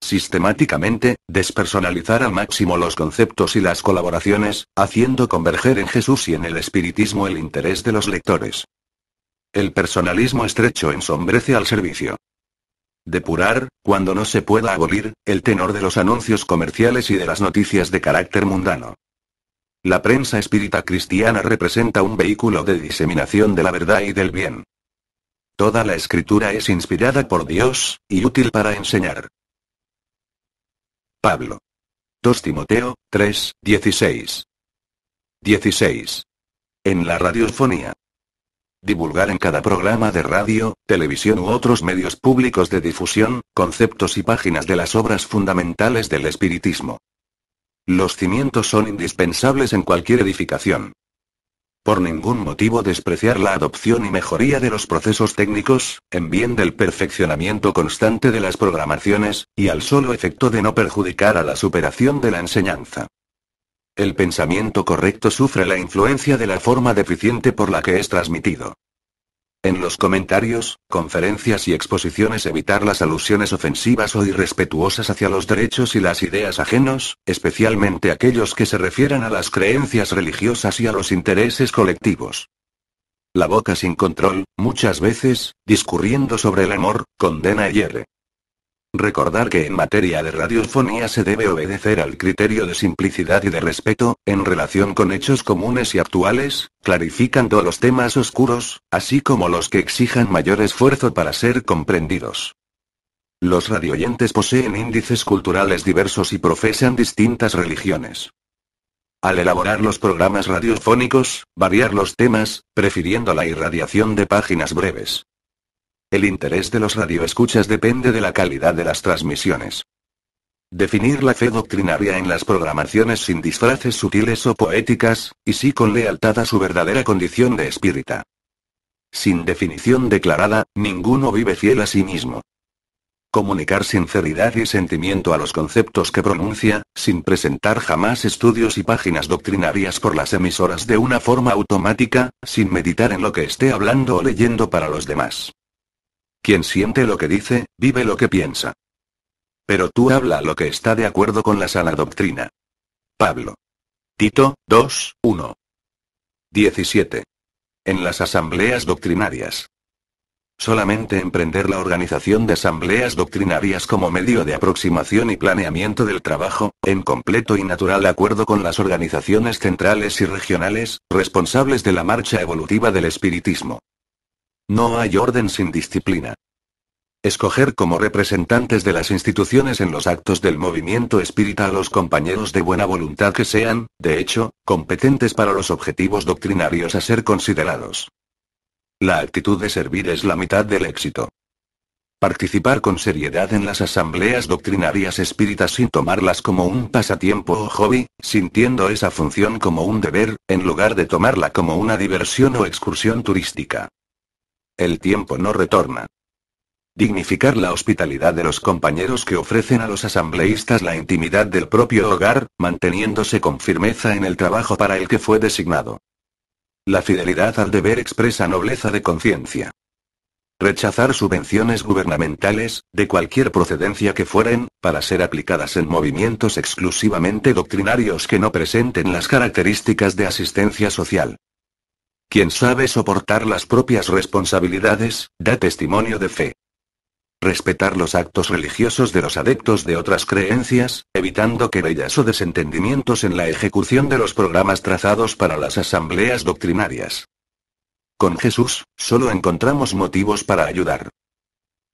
Sistemáticamente, despersonalizar al máximo los conceptos y las colaboraciones, haciendo converger en Jesús y en el espiritismo el interés de los lectores. El personalismo estrecho ensombrece al servicio. Depurar, cuando no se pueda abolir, el tenor de los anuncios comerciales y de las noticias de carácter mundano. La prensa espírita cristiana representa un vehículo de diseminación de la verdad y del bien. Toda la escritura es inspirada por Dios, y útil para enseñar. Pablo. 2 Timoteo, 3, 16. 16. En la radiofonía. Divulgar en cada programa de radio, televisión u otros medios públicos de difusión, conceptos y páginas de las obras fundamentales del espiritismo. Los cimientos son indispensables en cualquier edificación por ningún motivo despreciar la adopción y mejoría de los procesos técnicos, en bien del perfeccionamiento constante de las programaciones, y al solo efecto de no perjudicar a la superación de la enseñanza. El pensamiento correcto sufre la influencia de la forma deficiente por la que es transmitido. En los comentarios, conferencias y exposiciones evitar las alusiones ofensivas o irrespetuosas hacia los derechos y las ideas ajenos, especialmente aquellos que se refieran a las creencias religiosas y a los intereses colectivos. La boca sin control, muchas veces, discurriendo sobre el amor, condena y hierre. Recordar que en materia de radiofonía se debe obedecer al criterio de simplicidad y de respeto, en relación con hechos comunes y actuales, clarificando los temas oscuros, así como los que exijan mayor esfuerzo para ser comprendidos. Los radioyentes poseen índices culturales diversos y profesan distintas religiones. Al elaborar los programas radiofónicos, variar los temas, prefiriendo la irradiación de páginas breves. El interés de los radioescuchas depende de la calidad de las transmisiones. Definir la fe doctrinaria en las programaciones sin disfraces sutiles o poéticas, y sí con lealtad a su verdadera condición de espírita. Sin definición declarada, ninguno vive fiel a sí mismo. Comunicar sinceridad y sentimiento a los conceptos que pronuncia, sin presentar jamás estudios y páginas doctrinarias por las emisoras de una forma automática, sin meditar en lo que esté hablando o leyendo para los demás. Quien siente lo que dice, vive lo que piensa. Pero tú habla lo que está de acuerdo con la sana doctrina. Pablo. Tito, 2, 1. 17. En las asambleas doctrinarias. Solamente emprender la organización de asambleas doctrinarias como medio de aproximación y planeamiento del trabajo, en completo y natural acuerdo con las organizaciones centrales y regionales, responsables de la marcha evolutiva del espiritismo. No hay orden sin disciplina. Escoger como representantes de las instituciones en los actos del movimiento espírita a los compañeros de buena voluntad que sean, de hecho, competentes para los objetivos doctrinarios a ser considerados. La actitud de servir es la mitad del éxito. Participar con seriedad en las asambleas doctrinarias espíritas sin tomarlas como un pasatiempo o hobby, sintiendo esa función como un deber, en lugar de tomarla como una diversión o excursión turística. El tiempo no retorna. Dignificar la hospitalidad de los compañeros que ofrecen a los asambleístas la intimidad del propio hogar, manteniéndose con firmeza en el trabajo para el que fue designado. La fidelidad al deber expresa nobleza de conciencia. Rechazar subvenciones gubernamentales, de cualquier procedencia que fueren, para ser aplicadas en movimientos exclusivamente doctrinarios que no presenten las características de asistencia social. Quien sabe soportar las propias responsabilidades, da testimonio de fe. Respetar los actos religiosos de los adeptos de otras creencias, evitando querellas o desentendimientos en la ejecución de los programas trazados para las asambleas doctrinarias. Con Jesús, solo encontramos motivos para ayudar.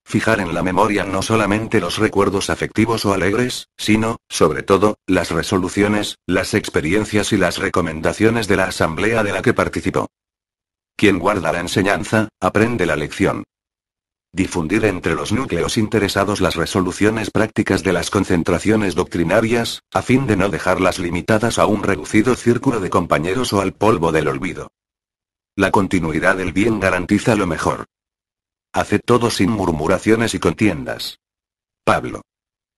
Fijar en la memoria no solamente los recuerdos afectivos o alegres, sino, sobre todo, las resoluciones, las experiencias y las recomendaciones de la asamblea de la que participó. Quien guarda la enseñanza, aprende la lección. Difundir entre los núcleos interesados las resoluciones prácticas de las concentraciones doctrinarias, a fin de no dejarlas limitadas a un reducido círculo de compañeros o al polvo del olvido. La continuidad del bien garantiza lo mejor. Hace todo sin murmuraciones y contiendas. Pablo.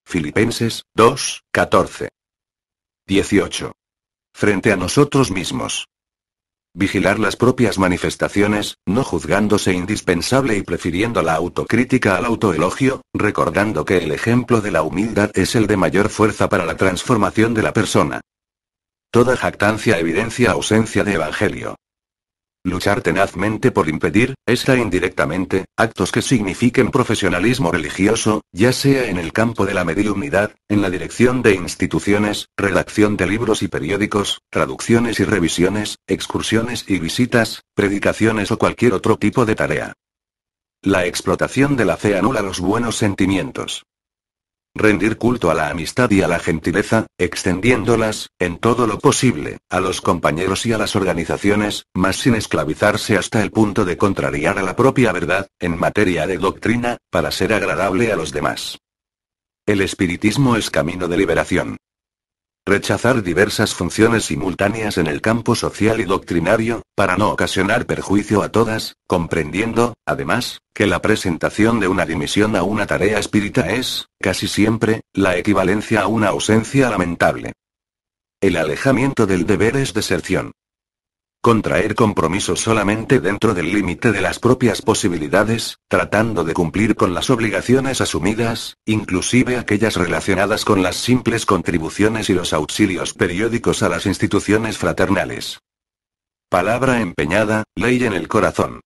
Filipenses 2, 14. 18. Frente a nosotros mismos vigilar las propias manifestaciones, no juzgándose indispensable y prefiriendo la autocrítica al autoelogio, recordando que el ejemplo de la humildad es el de mayor fuerza para la transformación de la persona. Toda jactancia evidencia ausencia de evangelio luchar tenazmente por impedir, está indirectamente, actos que signifiquen profesionalismo religioso, ya sea en el campo de la mediunidad, en la dirección de instituciones, redacción de libros y periódicos, traducciones y revisiones, excursiones y visitas, predicaciones o cualquier otro tipo de tarea. La explotación de la fe anula los buenos sentimientos rendir culto a la amistad y a la gentileza, extendiéndolas, en todo lo posible, a los compañeros y a las organizaciones, mas sin esclavizarse hasta el punto de contrariar a la propia verdad, en materia de doctrina, para ser agradable a los demás. El espiritismo es camino de liberación. Rechazar diversas funciones simultáneas en el campo social y doctrinario, para no ocasionar perjuicio a todas, comprendiendo, además, que la presentación de una dimisión a una tarea espírita es, casi siempre, la equivalencia a una ausencia lamentable. El alejamiento del deber es deserción contraer compromisos solamente dentro del límite de las propias posibilidades, tratando de cumplir con las obligaciones asumidas, inclusive aquellas relacionadas con las simples contribuciones y los auxilios periódicos a las instituciones fraternales. Palabra empeñada, ley en el corazón.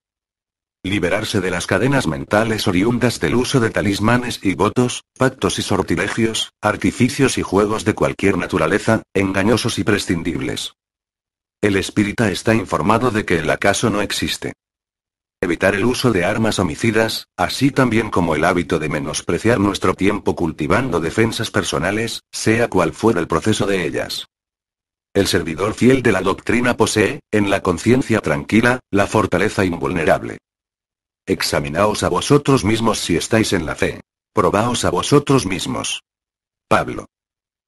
Liberarse de las cadenas mentales oriundas del uso de talismanes y votos, pactos y sortilegios, artificios y juegos de cualquier naturaleza, engañosos y prescindibles. El espírita está informado de que el acaso no existe. Evitar el uso de armas homicidas, así también como el hábito de menospreciar nuestro tiempo cultivando defensas personales, sea cual fuera el proceso de ellas. El servidor fiel de la doctrina posee, en la conciencia tranquila, la fortaleza invulnerable. Examinaos a vosotros mismos si estáis en la fe. Probaos a vosotros mismos. Pablo.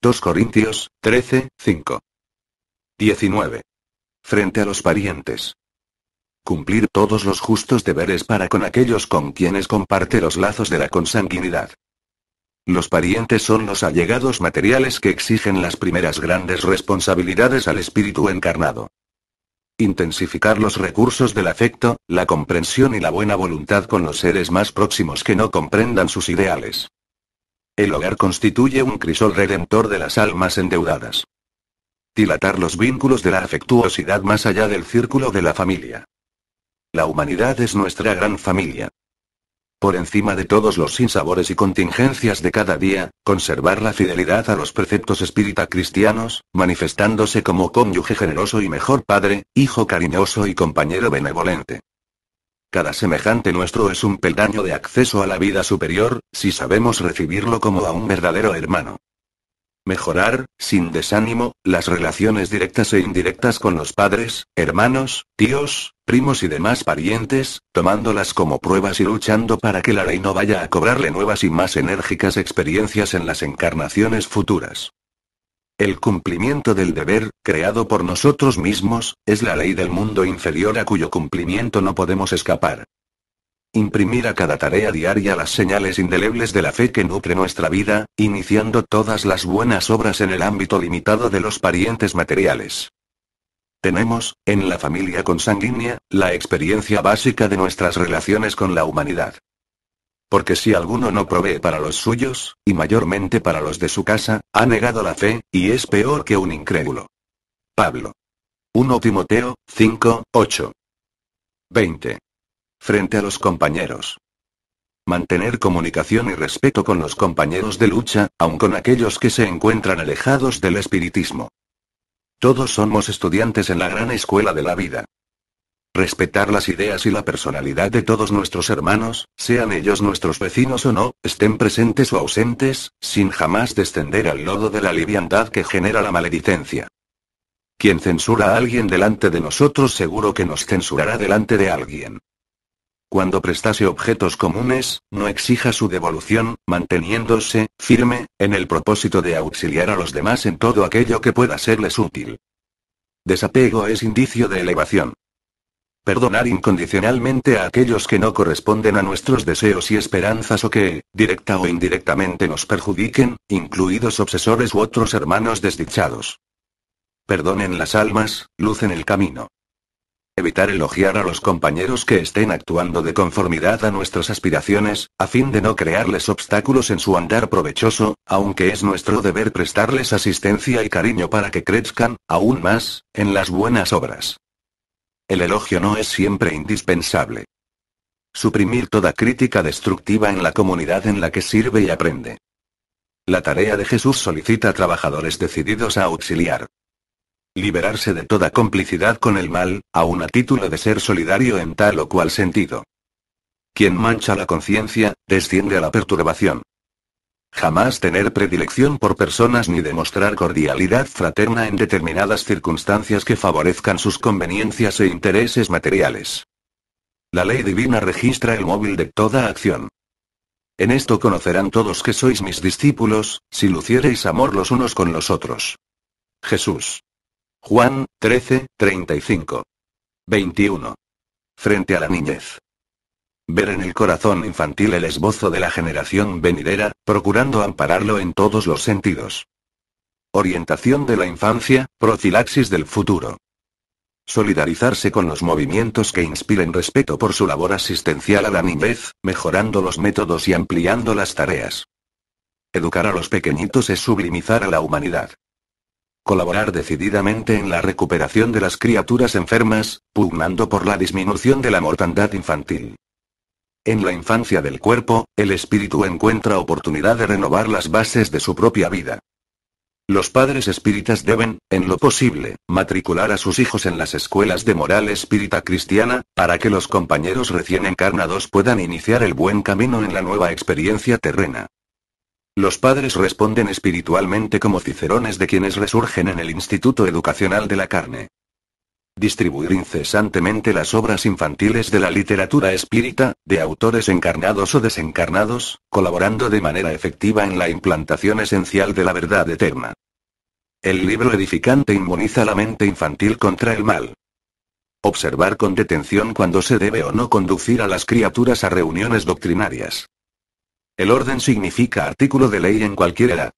2 Corintios, 13, 5. 19 frente a los parientes. Cumplir todos los justos deberes para con aquellos con quienes comparte los lazos de la consanguinidad. Los parientes son los allegados materiales que exigen las primeras grandes responsabilidades al espíritu encarnado. Intensificar los recursos del afecto, la comprensión y la buena voluntad con los seres más próximos que no comprendan sus ideales. El hogar constituye un crisol redentor de las almas endeudadas. Dilatar los vínculos de la afectuosidad más allá del círculo de la familia. La humanidad es nuestra gran familia. Por encima de todos los sinsabores y contingencias de cada día, conservar la fidelidad a los preceptos espírita cristianos, manifestándose como cónyuge generoso y mejor padre, hijo cariñoso y compañero benevolente. Cada semejante nuestro es un peldaño de acceso a la vida superior, si sabemos recibirlo como a un verdadero hermano. Mejorar, sin desánimo, las relaciones directas e indirectas con los padres, hermanos, tíos, primos y demás parientes, tomándolas como pruebas y luchando para que la ley no vaya a cobrarle nuevas y más enérgicas experiencias en las encarnaciones futuras. El cumplimiento del deber, creado por nosotros mismos, es la ley del mundo inferior a cuyo cumplimiento no podemos escapar. Imprimir a cada tarea diaria las señales indelebles de la fe que nutre nuestra vida, iniciando todas las buenas obras en el ámbito limitado de los parientes materiales. Tenemos, en la familia consanguínea, la experiencia básica de nuestras relaciones con la humanidad. Porque si alguno no provee para los suyos, y mayormente para los de su casa, ha negado la fe, y es peor que un incrédulo. Pablo. 1 Timoteo, 5, 8. 20 frente a los compañeros. Mantener comunicación y respeto con los compañeros de lucha, aun con aquellos que se encuentran alejados del espiritismo. Todos somos estudiantes en la gran escuela de la vida. Respetar las ideas y la personalidad de todos nuestros hermanos, sean ellos nuestros vecinos o no, estén presentes o ausentes, sin jamás descender al lodo de la liviandad que genera la maledicencia. Quien censura a alguien delante de nosotros seguro que nos censurará delante de alguien. Cuando prestase objetos comunes, no exija su devolución, manteniéndose, firme, en el propósito de auxiliar a los demás en todo aquello que pueda serles útil. Desapego es indicio de elevación. Perdonar incondicionalmente a aquellos que no corresponden a nuestros deseos y esperanzas o que, directa o indirectamente, nos perjudiquen, incluidos obsesores u otros hermanos desdichados. Perdonen las almas, lucen el camino evitar elogiar a los compañeros que estén actuando de conformidad a nuestras aspiraciones, a fin de no crearles obstáculos en su andar provechoso, aunque es nuestro deber prestarles asistencia y cariño para que crezcan, aún más, en las buenas obras. El elogio no es siempre indispensable. Suprimir toda crítica destructiva en la comunidad en la que sirve y aprende. La tarea de Jesús solicita trabajadores decididos a auxiliar, Liberarse de toda complicidad con el mal, aun a título de ser solidario en tal o cual sentido. Quien mancha la conciencia, desciende a la perturbación. Jamás tener predilección por personas ni demostrar cordialidad fraterna en determinadas circunstancias que favorezcan sus conveniencias e intereses materiales. La ley divina registra el móvil de toda acción. En esto conocerán todos que sois mis discípulos, si luciereis amor los unos con los otros. Jesús. Juan, 13, 35. 21. Frente a la niñez. Ver en el corazón infantil el esbozo de la generación venidera, procurando ampararlo en todos los sentidos. Orientación de la infancia, profilaxis del futuro. Solidarizarse con los movimientos que inspiren respeto por su labor asistencial a la niñez, mejorando los métodos y ampliando las tareas. Educar a los pequeñitos es sublimizar a la humanidad colaborar decididamente en la recuperación de las criaturas enfermas, pugnando por la disminución de la mortandad infantil. En la infancia del cuerpo, el espíritu encuentra oportunidad de renovar las bases de su propia vida. Los padres espíritas deben, en lo posible, matricular a sus hijos en las escuelas de moral espírita cristiana, para que los compañeros recién encarnados puedan iniciar el buen camino en la nueva experiencia terrena. Los padres responden espiritualmente como cicerones de quienes resurgen en el Instituto Educacional de la Carne. Distribuir incesantemente las obras infantiles de la literatura espírita, de autores encarnados o desencarnados, colaborando de manera efectiva en la implantación esencial de la verdad eterna. El libro edificante inmuniza la mente infantil contra el mal. Observar con detención cuando se debe o no conducir a las criaturas a reuniones doctrinarias. El orden significa artículo de ley en cualquier edad.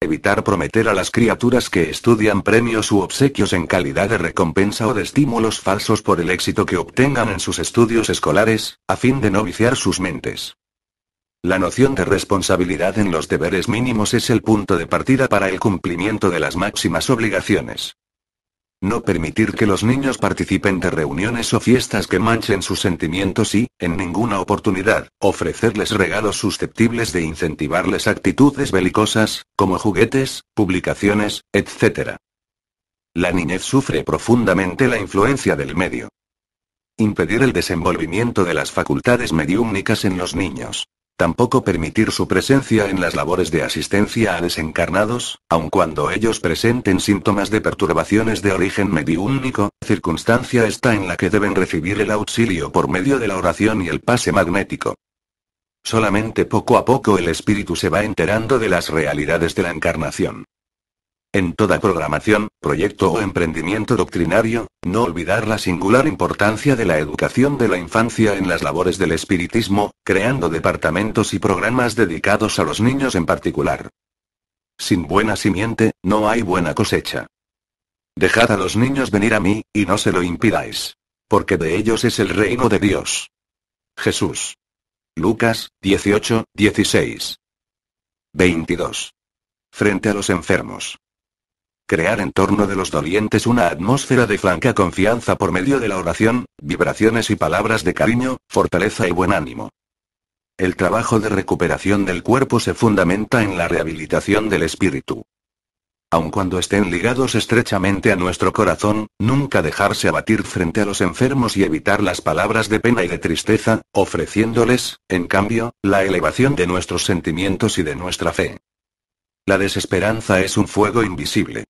Evitar prometer a las criaturas que estudian premios u obsequios en calidad de recompensa o de estímulos falsos por el éxito que obtengan en sus estudios escolares, a fin de no viciar sus mentes. La noción de responsabilidad en los deberes mínimos es el punto de partida para el cumplimiento de las máximas obligaciones. No permitir que los niños participen de reuniones o fiestas que manchen sus sentimientos y, en ninguna oportunidad, ofrecerles regalos susceptibles de incentivarles actitudes belicosas, como juguetes, publicaciones, etc. La niñez sufre profundamente la influencia del medio. Impedir el desenvolvimiento de las facultades mediúmnicas en los niños tampoco permitir su presencia en las labores de asistencia a desencarnados, aun cuando ellos presenten síntomas de perturbaciones de origen mediúnico, circunstancia está en la que deben recibir el auxilio por medio de la oración y el pase magnético. Solamente poco a poco el espíritu se va enterando de las realidades de la encarnación. En toda programación, proyecto o emprendimiento doctrinario, no olvidar la singular importancia de la educación de la infancia en las labores del espiritismo, creando departamentos y programas dedicados a los niños en particular. Sin buena simiente, no hay buena cosecha. Dejad a los niños venir a mí, y no se lo impidáis. Porque de ellos es el reino de Dios. Jesús. Lucas, 18, 16. 22. Frente a los enfermos. Crear en torno de los dolientes una atmósfera de franca confianza por medio de la oración, vibraciones y palabras de cariño, fortaleza y buen ánimo. El trabajo de recuperación del cuerpo se fundamenta en la rehabilitación del espíritu. Aun cuando estén ligados estrechamente a nuestro corazón, nunca dejarse abatir frente a los enfermos y evitar las palabras de pena y de tristeza, ofreciéndoles, en cambio, la elevación de nuestros sentimientos y de nuestra fe. La desesperanza es un fuego invisible.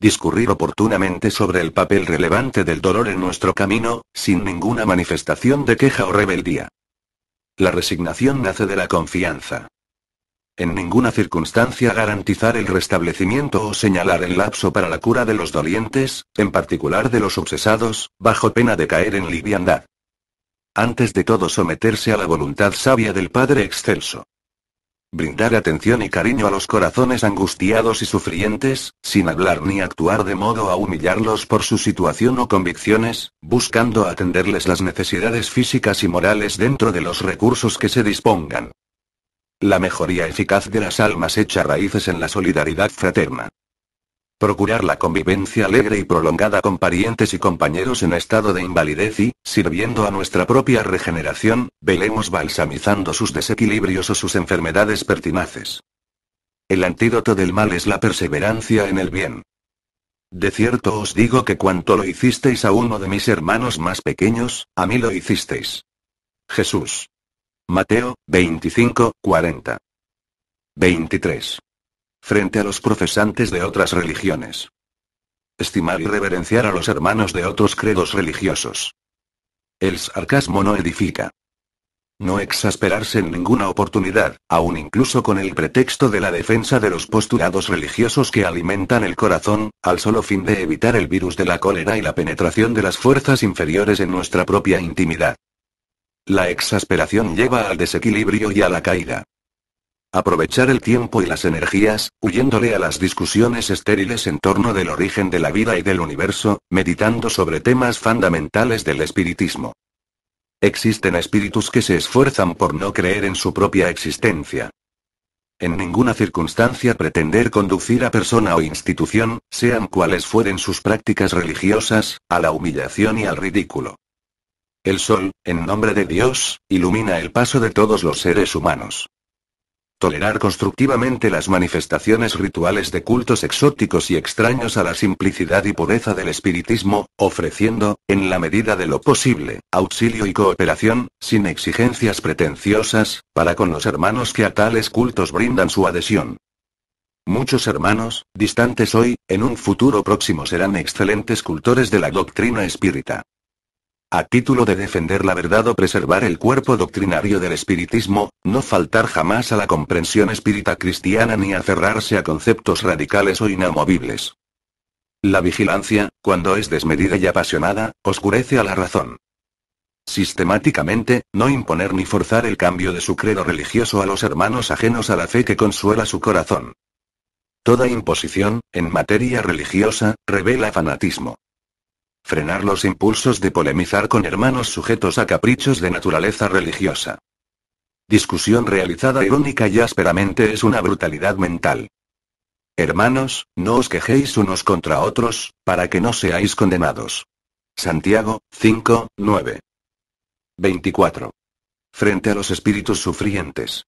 Discurrir oportunamente sobre el papel relevante del dolor en nuestro camino, sin ninguna manifestación de queja o rebeldía. La resignación nace de la confianza. En ninguna circunstancia garantizar el restablecimiento o señalar el lapso para la cura de los dolientes, en particular de los obsesados, bajo pena de caer en liviandad. Antes de todo someterse a la voluntad sabia del Padre Excelso. Brindar atención y cariño a los corazones angustiados y sufrientes, sin hablar ni actuar de modo a humillarlos por su situación o convicciones, buscando atenderles las necesidades físicas y morales dentro de los recursos que se dispongan. La mejoría eficaz de las almas echa raíces en la solidaridad fraterna procurar la convivencia alegre y prolongada con parientes y compañeros en estado de invalidez y, sirviendo a nuestra propia regeneración, velemos balsamizando sus desequilibrios o sus enfermedades pertinaces. El antídoto del mal es la perseverancia en el bien. De cierto os digo que cuanto lo hicisteis a uno de mis hermanos más pequeños, a mí lo hicisteis. Jesús. Mateo, 25, 40. 23 frente a los profesantes de otras religiones. Estimar y reverenciar a los hermanos de otros credos religiosos. El sarcasmo no edifica. No exasperarse en ninguna oportunidad, aun incluso con el pretexto de la defensa de los postulados religiosos que alimentan el corazón, al solo fin de evitar el virus de la cólera y la penetración de las fuerzas inferiores en nuestra propia intimidad. La exasperación lleva al desequilibrio y a la caída. Aprovechar el tiempo y las energías, huyéndole a las discusiones estériles en torno del origen de la vida y del universo, meditando sobre temas fundamentales del espiritismo. Existen espíritus que se esfuerzan por no creer en su propia existencia. En ninguna circunstancia pretender conducir a persona o institución, sean cuales fueren sus prácticas religiosas, a la humillación y al ridículo. El sol, en nombre de Dios, ilumina el paso de todos los seres humanos. Tolerar constructivamente las manifestaciones rituales de cultos exóticos y extraños a la simplicidad y pureza del espiritismo, ofreciendo, en la medida de lo posible, auxilio y cooperación, sin exigencias pretenciosas, para con los hermanos que a tales cultos brindan su adhesión. Muchos hermanos, distantes hoy, en un futuro próximo serán excelentes cultores de la doctrina espírita a título de defender la verdad o preservar el cuerpo doctrinario del espiritismo, no faltar jamás a la comprensión espírita cristiana ni aferrarse a conceptos radicales o inamovibles. La vigilancia, cuando es desmedida y apasionada, oscurece a la razón. Sistemáticamente, no imponer ni forzar el cambio de su credo religioso a los hermanos ajenos a la fe que consuela su corazón. Toda imposición, en materia religiosa, revela fanatismo. Frenar los impulsos de polemizar con hermanos sujetos a caprichos de naturaleza religiosa. Discusión realizada irónica y ásperamente es una brutalidad mental. Hermanos, no os quejéis unos contra otros, para que no seáis condenados. Santiago, 5, 9. 24. Frente a los espíritus sufrientes.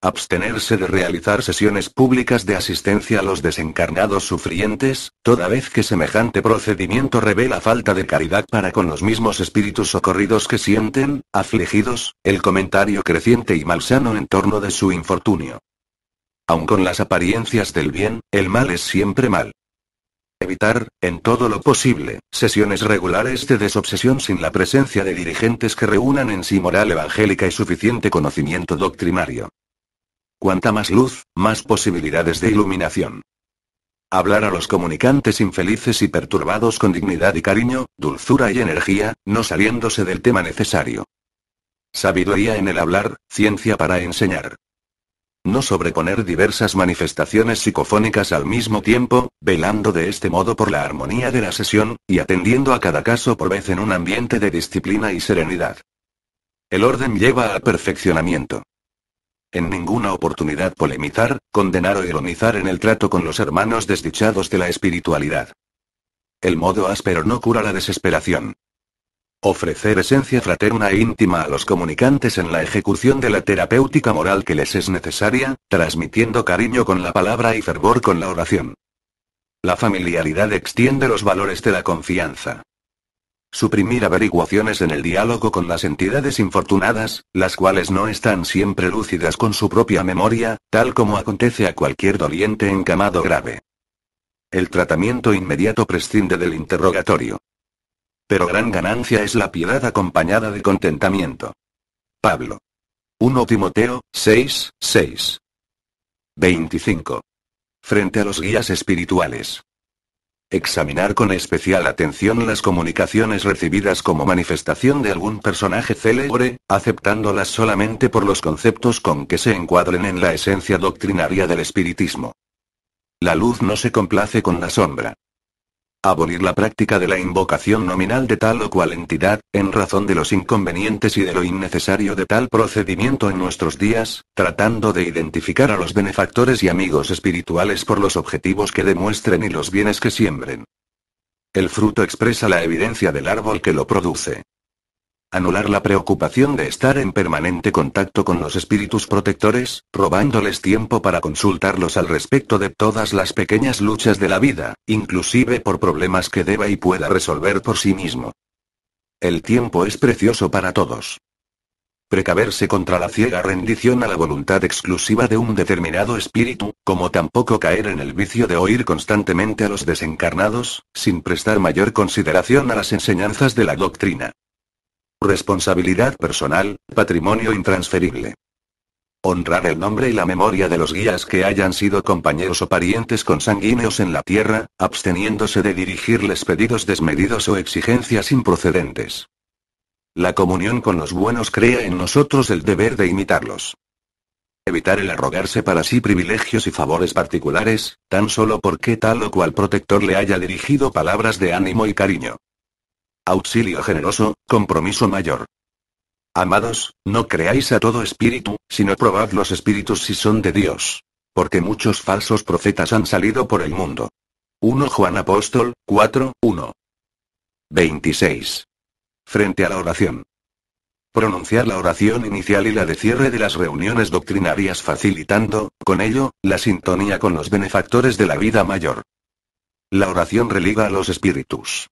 Abstenerse de realizar sesiones públicas de asistencia a los desencarnados sufrientes, toda vez que semejante procedimiento revela falta de caridad para con los mismos espíritus socorridos que sienten, afligidos, el comentario creciente y malsano en torno de su infortunio. Aun con las apariencias del bien, el mal es siempre mal. Evitar, en todo lo posible, sesiones regulares de desobsesión sin la presencia de dirigentes que reúnan en sí moral evangélica y suficiente conocimiento doctrinario. Cuanta más luz, más posibilidades de iluminación. Hablar a los comunicantes infelices y perturbados con dignidad y cariño, dulzura y energía, no saliéndose del tema necesario. Sabiduría en el hablar, ciencia para enseñar. No sobreponer diversas manifestaciones psicofónicas al mismo tiempo, velando de este modo por la armonía de la sesión, y atendiendo a cada caso por vez en un ambiente de disciplina y serenidad. El orden lleva al perfeccionamiento. En ninguna oportunidad polemizar, condenar o ironizar en el trato con los hermanos desdichados de la espiritualidad. El modo áspero no cura la desesperación. Ofrecer esencia fraterna e íntima a los comunicantes en la ejecución de la terapéutica moral que les es necesaria, transmitiendo cariño con la palabra y fervor con la oración. La familiaridad extiende los valores de la confianza. Suprimir averiguaciones en el diálogo con las entidades infortunadas, las cuales no están siempre lúcidas con su propia memoria, tal como acontece a cualquier doliente encamado grave. El tratamiento inmediato prescinde del interrogatorio. Pero gran ganancia es la piedad acompañada de contentamiento. Pablo. 1 Timoteo, 6, 6. 25. Frente a los guías espirituales. Examinar con especial atención las comunicaciones recibidas como manifestación de algún personaje célebre, aceptándolas solamente por los conceptos con que se encuadren en la esencia doctrinaria del espiritismo. La luz no se complace con la sombra. Abolir la práctica de la invocación nominal de tal o cual entidad, en razón de los inconvenientes y de lo innecesario de tal procedimiento en nuestros días, tratando de identificar a los benefactores y amigos espirituales por los objetivos que demuestren y los bienes que siembren. El fruto expresa la evidencia del árbol que lo produce anular la preocupación de estar en permanente contacto con los espíritus protectores, robándoles tiempo para consultarlos al respecto de todas las pequeñas luchas de la vida, inclusive por problemas que deba y pueda resolver por sí mismo. El tiempo es precioso para todos. Precaverse contra la ciega rendición a la voluntad exclusiva de un determinado espíritu, como tampoco caer en el vicio de oír constantemente a los desencarnados, sin prestar mayor consideración a las enseñanzas de la doctrina. Responsabilidad personal, patrimonio intransferible. Honrar el nombre y la memoria de los guías que hayan sido compañeros o parientes consanguíneos en la tierra, absteniéndose de dirigirles pedidos desmedidos o exigencias improcedentes. La comunión con los buenos crea en nosotros el deber de imitarlos. Evitar el arrogarse para sí privilegios y favores particulares, tan solo porque tal o cual protector le haya dirigido palabras de ánimo y cariño auxilio generoso, compromiso mayor. Amados, no creáis a todo espíritu, sino probad los espíritus si son de Dios. Porque muchos falsos profetas han salido por el mundo. 1 Juan Apóstol, 4, 1. 26. Frente a la oración. Pronunciar la oración inicial y la de cierre de las reuniones doctrinarias facilitando, con ello, la sintonía con los benefactores de la vida mayor. La oración religa a los espíritus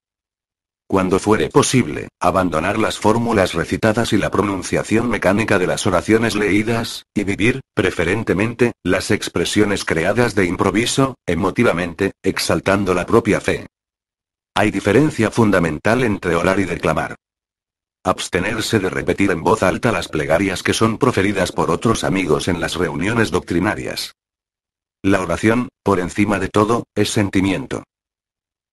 cuando fuere posible, abandonar las fórmulas recitadas y la pronunciación mecánica de las oraciones leídas, y vivir, preferentemente, las expresiones creadas de improviso, emotivamente, exaltando la propia fe. Hay diferencia fundamental entre orar y declamar. Abstenerse de repetir en voz alta las plegarias que son proferidas por otros amigos en las reuniones doctrinarias. La oración, por encima de todo, es sentimiento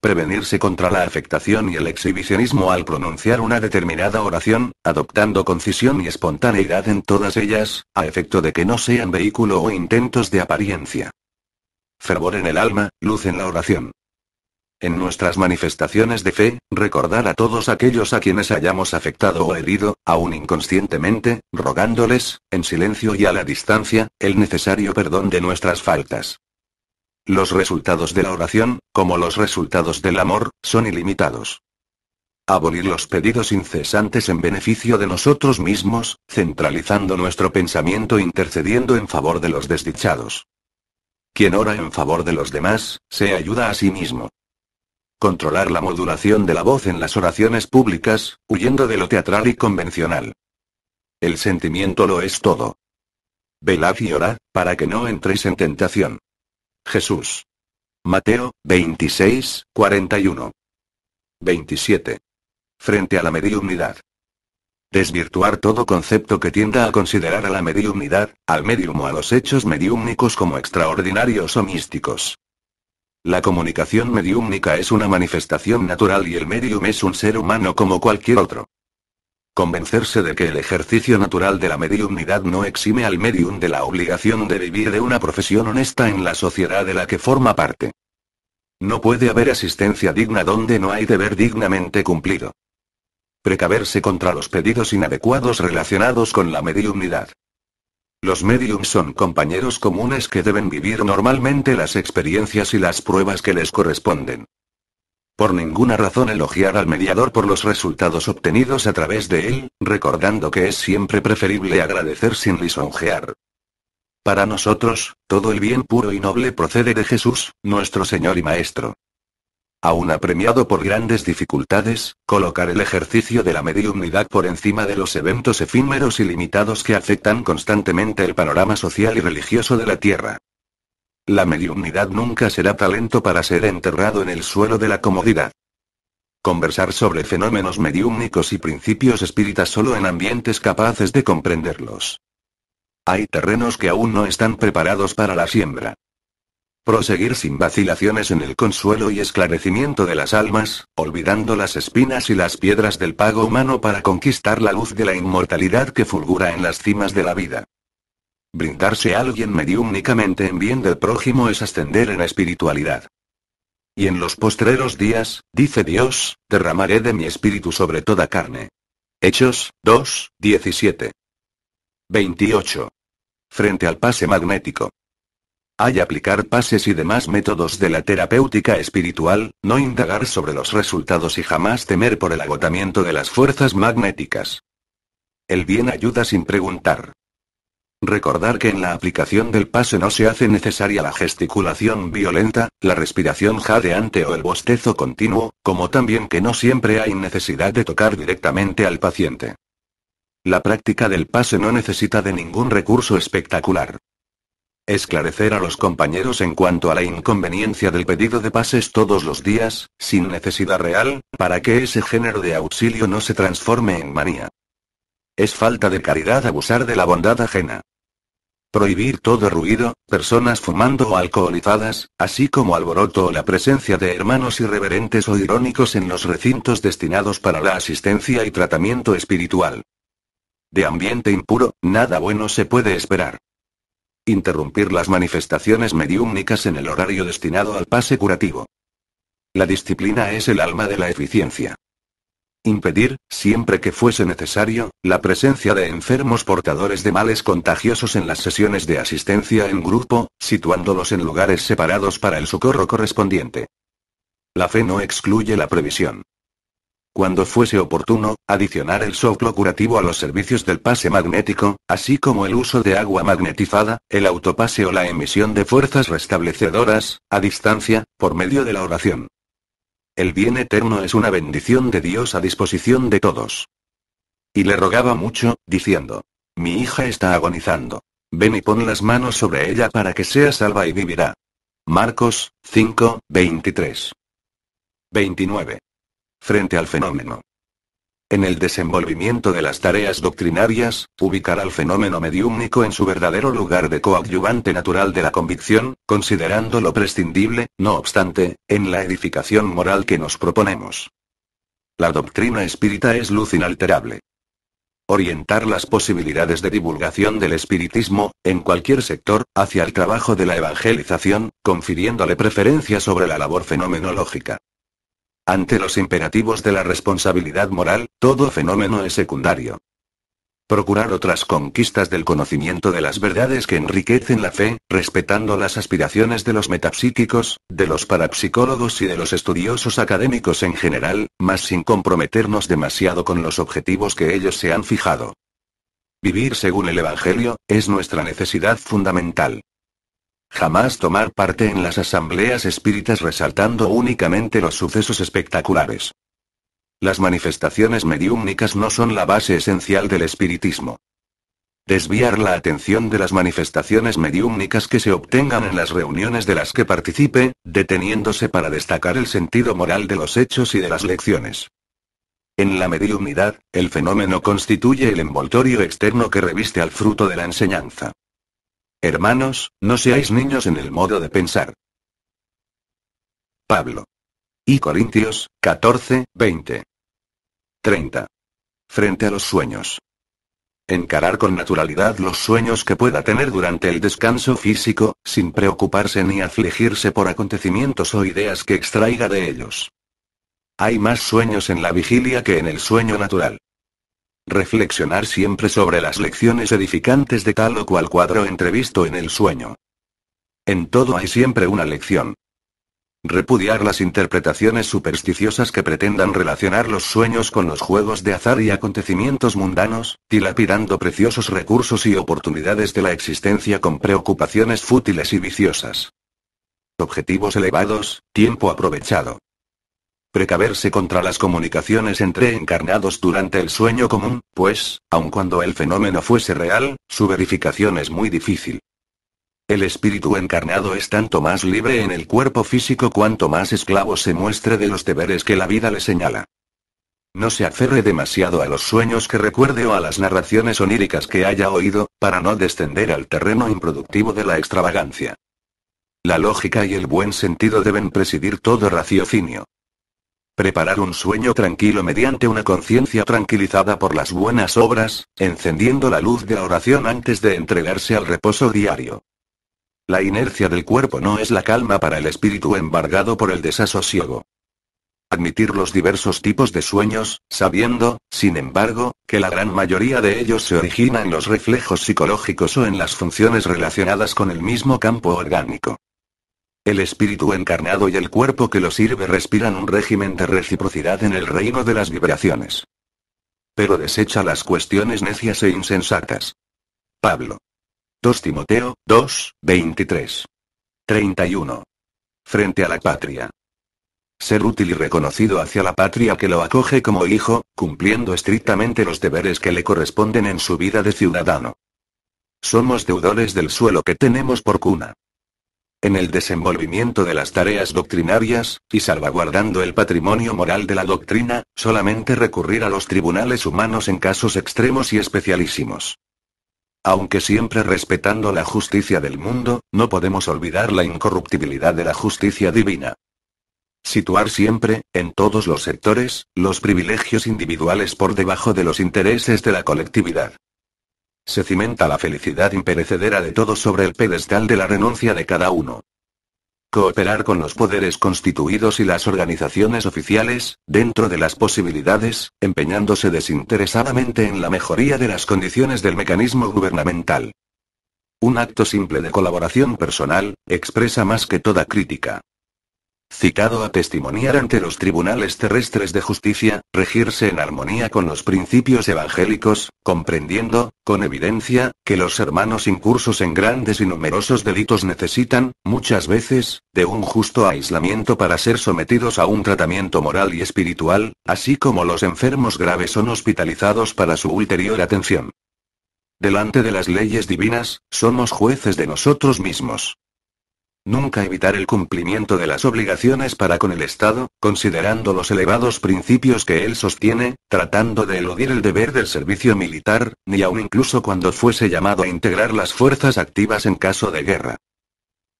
prevenirse contra la afectación y el exhibicionismo al pronunciar una determinada oración, adoptando concisión y espontaneidad en todas ellas, a efecto de que no sean vehículo o intentos de apariencia. Fervor en el alma, luz en la oración. En nuestras manifestaciones de fe, recordar a todos aquellos a quienes hayamos afectado o herido, aún inconscientemente, rogándoles, en silencio y a la distancia, el necesario perdón de nuestras faltas. Los resultados de la oración, como los resultados del amor, son ilimitados. Abolir los pedidos incesantes en beneficio de nosotros mismos, centralizando nuestro pensamiento intercediendo en favor de los desdichados. Quien ora en favor de los demás, se ayuda a sí mismo. Controlar la modulación de la voz en las oraciones públicas, huyendo de lo teatral y convencional. El sentimiento lo es todo. Velad y orad, para que no entréis en tentación. Jesús. Mateo, 26, 41. 27. Frente a la mediunidad. Desvirtuar todo concepto que tienda a considerar a la mediunidad, al medium o a los hechos mediúmnicos como extraordinarios o místicos. La comunicación mediúmnica es una manifestación natural y el medium es un ser humano como cualquier otro. Convencerse de que el ejercicio natural de la mediumnidad no exime al medium de la obligación de vivir de una profesión honesta en la sociedad de la que forma parte. No puede haber asistencia digna donde no hay deber dignamente cumplido. Precaverse contra los pedidos inadecuados relacionados con la mediumnidad. Los mediums son compañeros comunes que deben vivir normalmente las experiencias y las pruebas que les corresponden por ninguna razón elogiar al mediador por los resultados obtenidos a través de él, recordando que es siempre preferible agradecer sin lisonjear. Para nosotros, todo el bien puro y noble procede de Jesús, nuestro Señor y Maestro. Aún apremiado por grandes dificultades, colocar el ejercicio de la mediunidad por encima de los eventos efímeros y limitados que afectan constantemente el panorama social y religioso de la Tierra, la mediunidad nunca será talento para ser enterrado en el suelo de la comodidad. Conversar sobre fenómenos mediúmnicos y principios espíritas solo en ambientes capaces de comprenderlos. Hay terrenos que aún no están preparados para la siembra. Proseguir sin vacilaciones en el consuelo y esclarecimiento de las almas, olvidando las espinas y las piedras del pago humano para conquistar la luz de la inmortalidad que fulgura en las cimas de la vida. Brindarse a alguien mediúnicamente en bien del prójimo es ascender en espiritualidad. Y en los postreros días, dice Dios, derramaré de mi espíritu sobre toda carne. Hechos 2, 17. 28. Frente al pase magnético. Hay aplicar pases y demás métodos de la terapéutica espiritual, no indagar sobre los resultados y jamás temer por el agotamiento de las fuerzas magnéticas. El bien ayuda sin preguntar. Recordar que en la aplicación del pase no se hace necesaria la gesticulación violenta, la respiración jadeante o el bostezo continuo, como también que no siempre hay necesidad de tocar directamente al paciente. La práctica del pase no necesita de ningún recurso espectacular. Esclarecer a los compañeros en cuanto a la inconveniencia del pedido de pases todos los días, sin necesidad real, para que ese género de auxilio no se transforme en manía. Es falta de caridad abusar de la bondad ajena. Prohibir todo ruido, personas fumando o alcoholizadas, así como alboroto o la presencia de hermanos irreverentes o irónicos en los recintos destinados para la asistencia y tratamiento espiritual. De ambiente impuro, nada bueno se puede esperar. Interrumpir las manifestaciones mediúmnicas en el horario destinado al pase curativo. La disciplina es el alma de la eficiencia. Impedir, siempre que fuese necesario, la presencia de enfermos portadores de males contagiosos en las sesiones de asistencia en grupo, situándolos en lugares separados para el socorro correspondiente. La fe no excluye la previsión. Cuando fuese oportuno, adicionar el soplo curativo a los servicios del pase magnético, así como el uso de agua magnetizada, el autopase o la emisión de fuerzas restablecedoras, a distancia, por medio de la oración. El bien eterno es una bendición de Dios a disposición de todos. Y le rogaba mucho, diciendo, Mi hija está agonizando. Ven y pon las manos sobre ella para que sea salva y vivirá. Marcos, 5, 23. 29. Frente al fenómeno, en el desenvolvimiento de las tareas doctrinarias, ubicar al fenómeno mediúmnico en su verdadero lugar de coadyuvante natural de la convicción, considerándolo prescindible, no obstante, en la edificación moral que nos proponemos. La doctrina espírita es luz inalterable. Orientar las posibilidades de divulgación del espiritismo, en cualquier sector, hacia el trabajo de la evangelización, confiriéndole preferencia sobre la labor fenomenológica. Ante los imperativos de la responsabilidad moral, todo fenómeno es secundario. Procurar otras conquistas del conocimiento de las verdades que enriquecen la fe, respetando las aspiraciones de los metapsíquicos, de los parapsicólogos y de los estudiosos académicos en general, más sin comprometernos demasiado con los objetivos que ellos se han fijado. Vivir según el Evangelio, es nuestra necesidad fundamental jamás tomar parte en las asambleas espíritas resaltando únicamente los sucesos espectaculares. Las manifestaciones mediúmnicas no son la base esencial del espiritismo. Desviar la atención de las manifestaciones mediúmnicas que se obtengan en las reuniones de las que participe, deteniéndose para destacar el sentido moral de los hechos y de las lecciones. En la mediunidad, el fenómeno constituye el envoltorio externo que reviste al fruto de la enseñanza. Hermanos, no seáis niños en el modo de pensar. Pablo. Y Corintios, 14, 20. 30. Frente a los sueños. Encarar con naturalidad los sueños que pueda tener durante el descanso físico, sin preocuparse ni afligirse por acontecimientos o ideas que extraiga de ellos. Hay más sueños en la vigilia que en el sueño natural. Reflexionar siempre sobre las lecciones edificantes de tal o cual cuadro entrevisto en el sueño. En todo hay siempre una lección. Repudiar las interpretaciones supersticiosas que pretendan relacionar los sueños con los juegos de azar y acontecimientos mundanos, dilapidando preciosos recursos y oportunidades de la existencia con preocupaciones fútiles y viciosas. Objetivos elevados, tiempo aprovechado precaverse contra las comunicaciones entre encarnados durante el sueño común, pues, aun cuando el fenómeno fuese real, su verificación es muy difícil. El espíritu encarnado es tanto más libre en el cuerpo físico cuanto más esclavo se muestre de los deberes que la vida le señala. No se aferre demasiado a los sueños que recuerde o a las narraciones oníricas que haya oído, para no descender al terreno improductivo de la extravagancia. La lógica y el buen sentido deben presidir todo raciocinio. Preparar un sueño tranquilo mediante una conciencia tranquilizada por las buenas obras, encendiendo la luz de la oración antes de entregarse al reposo diario. La inercia del cuerpo no es la calma para el espíritu embargado por el desasosiego. Admitir los diversos tipos de sueños, sabiendo, sin embargo, que la gran mayoría de ellos se origina en los reflejos psicológicos o en las funciones relacionadas con el mismo campo orgánico. El espíritu encarnado y el cuerpo que lo sirve respiran un régimen de reciprocidad en el reino de las vibraciones. Pero desecha las cuestiones necias e insensatas. Pablo. 2 Timoteo, 2, 23. 31. Frente a la patria. Ser útil y reconocido hacia la patria que lo acoge como hijo, cumpliendo estrictamente los deberes que le corresponden en su vida de ciudadano. Somos deudores del suelo que tenemos por cuna en el desenvolvimiento de las tareas doctrinarias, y salvaguardando el patrimonio moral de la doctrina, solamente recurrir a los tribunales humanos en casos extremos y especialísimos. Aunque siempre respetando la justicia del mundo, no podemos olvidar la incorruptibilidad de la justicia divina. Situar siempre, en todos los sectores, los privilegios individuales por debajo de los intereses de la colectividad. Se cimenta la felicidad imperecedera de todos sobre el pedestal de la renuncia de cada uno. Cooperar con los poderes constituidos y las organizaciones oficiales, dentro de las posibilidades, empeñándose desinteresadamente en la mejoría de las condiciones del mecanismo gubernamental. Un acto simple de colaboración personal, expresa más que toda crítica citado a testimoniar ante los tribunales terrestres de justicia, regirse en armonía con los principios evangélicos, comprendiendo, con evidencia, que los hermanos incursos en grandes y numerosos delitos necesitan, muchas veces, de un justo aislamiento para ser sometidos a un tratamiento moral y espiritual, así como los enfermos graves son hospitalizados para su ulterior atención. Delante de las leyes divinas, somos jueces de nosotros mismos nunca evitar el cumplimiento de las obligaciones para con el Estado, considerando los elevados principios que él sostiene, tratando de eludir el deber del servicio militar, ni aun incluso cuando fuese llamado a integrar las fuerzas activas en caso de guerra.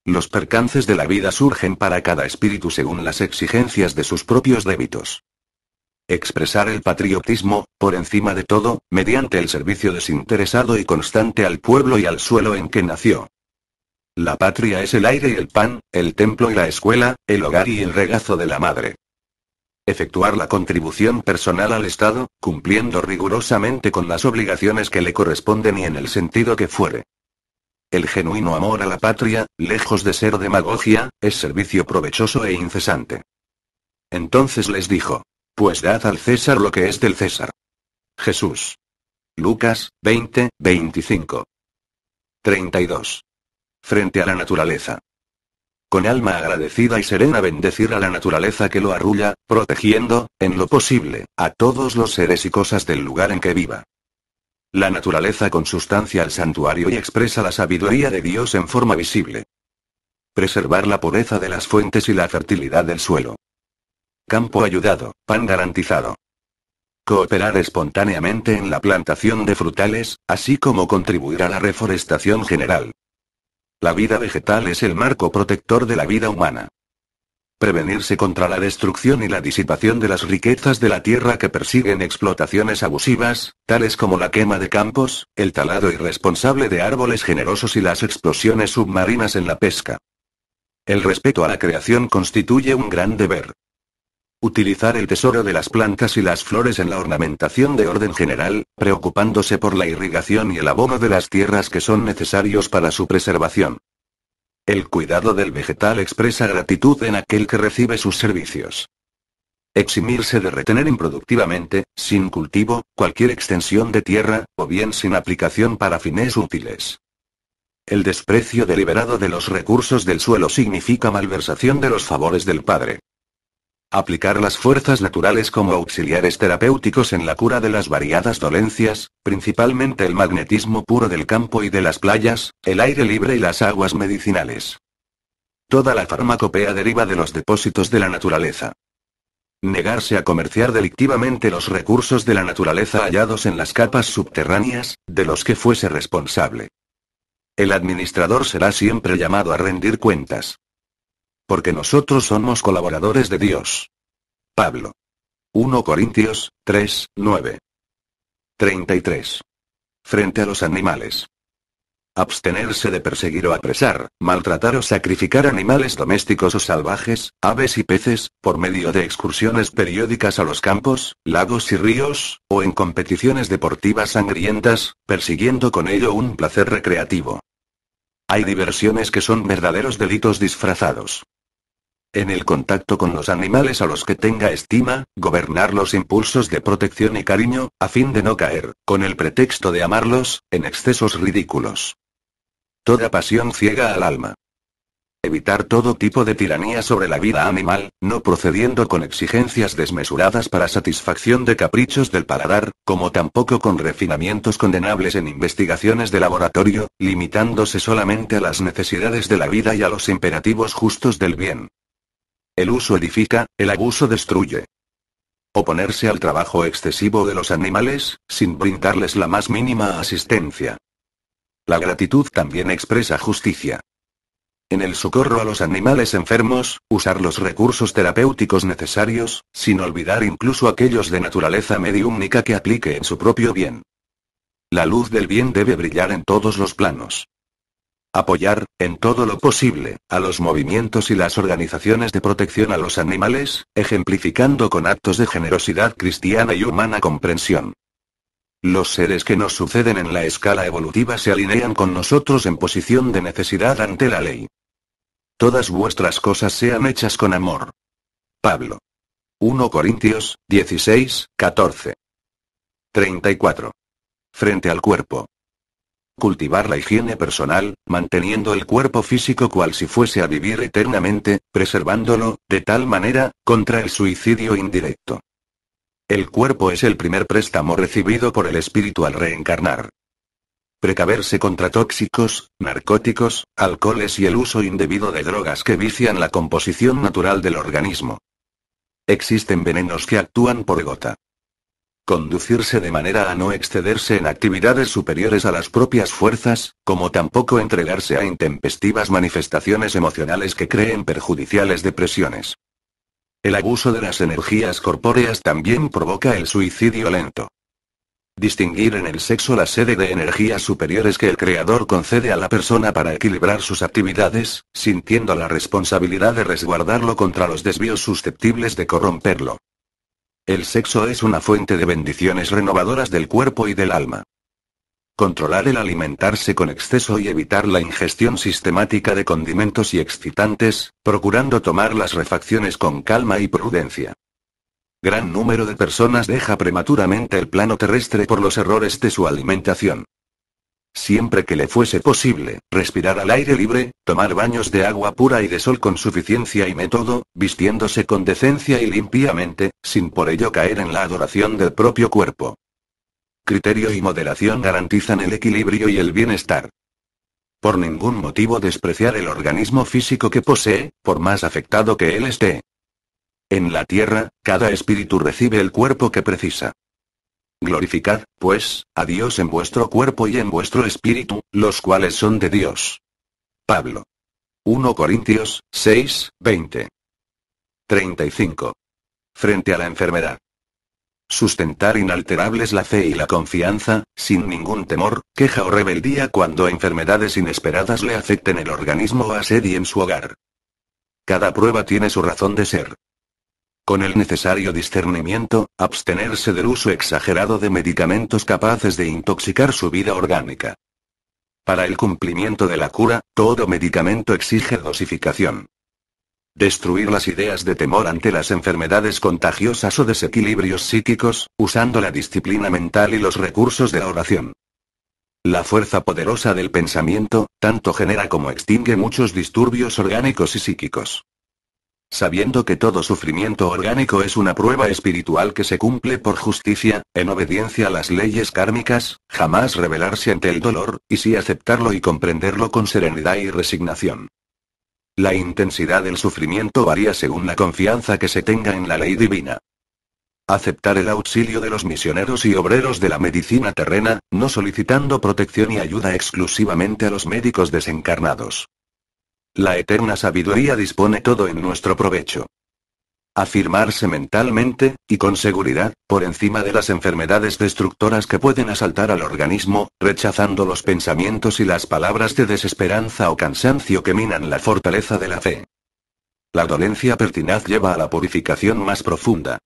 Los percances de la vida surgen para cada espíritu según las exigencias de sus propios débitos. Expresar el patriotismo, por encima de todo, mediante el servicio desinteresado y constante al pueblo y al suelo en que nació. La patria es el aire y el pan, el templo y la escuela, el hogar y el regazo de la madre. Efectuar la contribución personal al Estado, cumpliendo rigurosamente con las obligaciones que le corresponden y en el sentido que fuere. El genuino amor a la patria, lejos de ser demagogia, es servicio provechoso e incesante. Entonces les dijo, pues dad al César lo que es del César. Jesús. Lucas, 20, 25. 32 frente a la naturaleza. Con alma agradecida y serena bendecir a la naturaleza que lo arrulla, protegiendo, en lo posible, a todos los seres y cosas del lugar en que viva. La naturaleza con sustancia al santuario y expresa la sabiduría de Dios en forma visible. Preservar la pureza de las fuentes y la fertilidad del suelo. Campo ayudado, pan garantizado cooperar espontáneamente en la plantación de frutales, así como contribuir a la reforestación general. La vida vegetal es el marco protector de la vida humana. Prevenirse contra la destrucción y la disipación de las riquezas de la tierra que persiguen explotaciones abusivas, tales como la quema de campos, el talado irresponsable de árboles generosos y las explosiones submarinas en la pesca. El respeto a la creación constituye un gran deber. Utilizar el tesoro de las plantas y las flores en la ornamentación de orden general, preocupándose por la irrigación y el abono de las tierras que son necesarios para su preservación. El cuidado del vegetal expresa gratitud en aquel que recibe sus servicios. Eximirse de retener improductivamente, sin cultivo, cualquier extensión de tierra, o bien sin aplicación para fines útiles. El desprecio deliberado de los recursos del suelo significa malversación de los favores del Padre. Aplicar las fuerzas naturales como auxiliares terapéuticos en la cura de las variadas dolencias, principalmente el magnetismo puro del campo y de las playas, el aire libre y las aguas medicinales. Toda la farmacopea deriva de los depósitos de la naturaleza. Negarse a comerciar delictivamente los recursos de la naturaleza hallados en las capas subterráneas, de los que fuese responsable. El administrador será siempre llamado a rendir cuentas. Porque nosotros somos colaboradores de Dios. Pablo. 1 Corintios, 3, 9. 33. Frente a los animales. Abstenerse de perseguir o apresar, maltratar o sacrificar animales domésticos o salvajes, aves y peces, por medio de excursiones periódicas a los campos, lagos y ríos, o en competiciones deportivas sangrientas, persiguiendo con ello un placer recreativo. Hay diversiones que son verdaderos delitos disfrazados. En el contacto con los animales a los que tenga estima, gobernar los impulsos de protección y cariño, a fin de no caer, con el pretexto de amarlos, en excesos ridículos. Toda pasión ciega al alma. Evitar todo tipo de tiranía sobre la vida animal, no procediendo con exigencias desmesuradas para satisfacción de caprichos del paladar, como tampoco con refinamientos condenables en investigaciones de laboratorio, limitándose solamente a las necesidades de la vida y a los imperativos justos del bien. El uso edifica, el abuso destruye. Oponerse al trabajo excesivo de los animales, sin brindarles la más mínima asistencia. La gratitud también expresa justicia. En el socorro a los animales enfermos, usar los recursos terapéuticos necesarios, sin olvidar incluso aquellos de naturaleza mediúmnica que aplique en su propio bien. La luz del bien debe brillar en todos los planos. Apoyar, en todo lo posible, a los movimientos y las organizaciones de protección a los animales, ejemplificando con actos de generosidad cristiana y humana comprensión. Los seres que nos suceden en la escala evolutiva se alinean con nosotros en posición de necesidad ante la ley. Todas vuestras cosas sean hechas con amor. Pablo. 1 Corintios, 16, 14. 34. Frente al cuerpo cultivar la higiene personal, manteniendo el cuerpo físico cual si fuese a vivir eternamente, preservándolo, de tal manera, contra el suicidio indirecto. El cuerpo es el primer préstamo recibido por el espíritu al reencarnar. Precaverse contra tóxicos, narcóticos, alcoholes y el uso indebido de drogas que vician la composición natural del organismo. Existen venenos que actúan por gota. Conducirse de manera a no excederse en actividades superiores a las propias fuerzas, como tampoco entregarse a intempestivas manifestaciones emocionales que creen perjudiciales depresiones. El abuso de las energías corpóreas también provoca el suicidio lento. Distinguir en el sexo la sede de energías superiores que el creador concede a la persona para equilibrar sus actividades, sintiendo la responsabilidad de resguardarlo contra los desvíos susceptibles de corromperlo. El sexo es una fuente de bendiciones renovadoras del cuerpo y del alma. Controlar el alimentarse con exceso y evitar la ingestión sistemática de condimentos y excitantes, procurando tomar las refacciones con calma y prudencia. Gran número de personas deja prematuramente el plano terrestre por los errores de su alimentación siempre que le fuese posible, respirar al aire libre, tomar baños de agua pura y de sol con suficiencia y método, vistiéndose con decencia y limpiamente, sin por ello caer en la adoración del propio cuerpo. Criterio y moderación garantizan el equilibrio y el bienestar. Por ningún motivo despreciar el organismo físico que posee, por más afectado que él esté. En la tierra, cada espíritu recibe el cuerpo que precisa. Glorificad, pues, a Dios en vuestro cuerpo y en vuestro espíritu, los cuales son de Dios. Pablo. 1 Corintios, 6, 20. 35. Frente a la enfermedad. Sustentar inalterables la fe y la confianza, sin ningún temor, queja o rebeldía cuando enfermedades inesperadas le afecten el organismo o en su hogar. Cada prueba tiene su razón de ser con el necesario discernimiento, abstenerse del uso exagerado de medicamentos capaces de intoxicar su vida orgánica. Para el cumplimiento de la cura, todo medicamento exige dosificación. Destruir las ideas de temor ante las enfermedades contagiosas o desequilibrios psíquicos, usando la disciplina mental y los recursos de la oración. La fuerza poderosa del pensamiento, tanto genera como extingue muchos disturbios orgánicos y psíquicos sabiendo que todo sufrimiento orgánico es una prueba espiritual que se cumple por justicia, en obediencia a las leyes kármicas, jamás rebelarse ante el dolor, y sí aceptarlo y comprenderlo con serenidad y resignación. La intensidad del sufrimiento varía según la confianza que se tenga en la ley divina. Aceptar el auxilio de los misioneros y obreros de la medicina terrena, no solicitando protección y ayuda exclusivamente a los médicos desencarnados. La eterna sabiduría dispone todo en nuestro provecho. Afirmarse mentalmente, y con seguridad, por encima de las enfermedades destructoras que pueden asaltar al organismo, rechazando los pensamientos y las palabras de desesperanza o cansancio que minan la fortaleza de la fe. La dolencia pertinaz lleva a la purificación más profunda.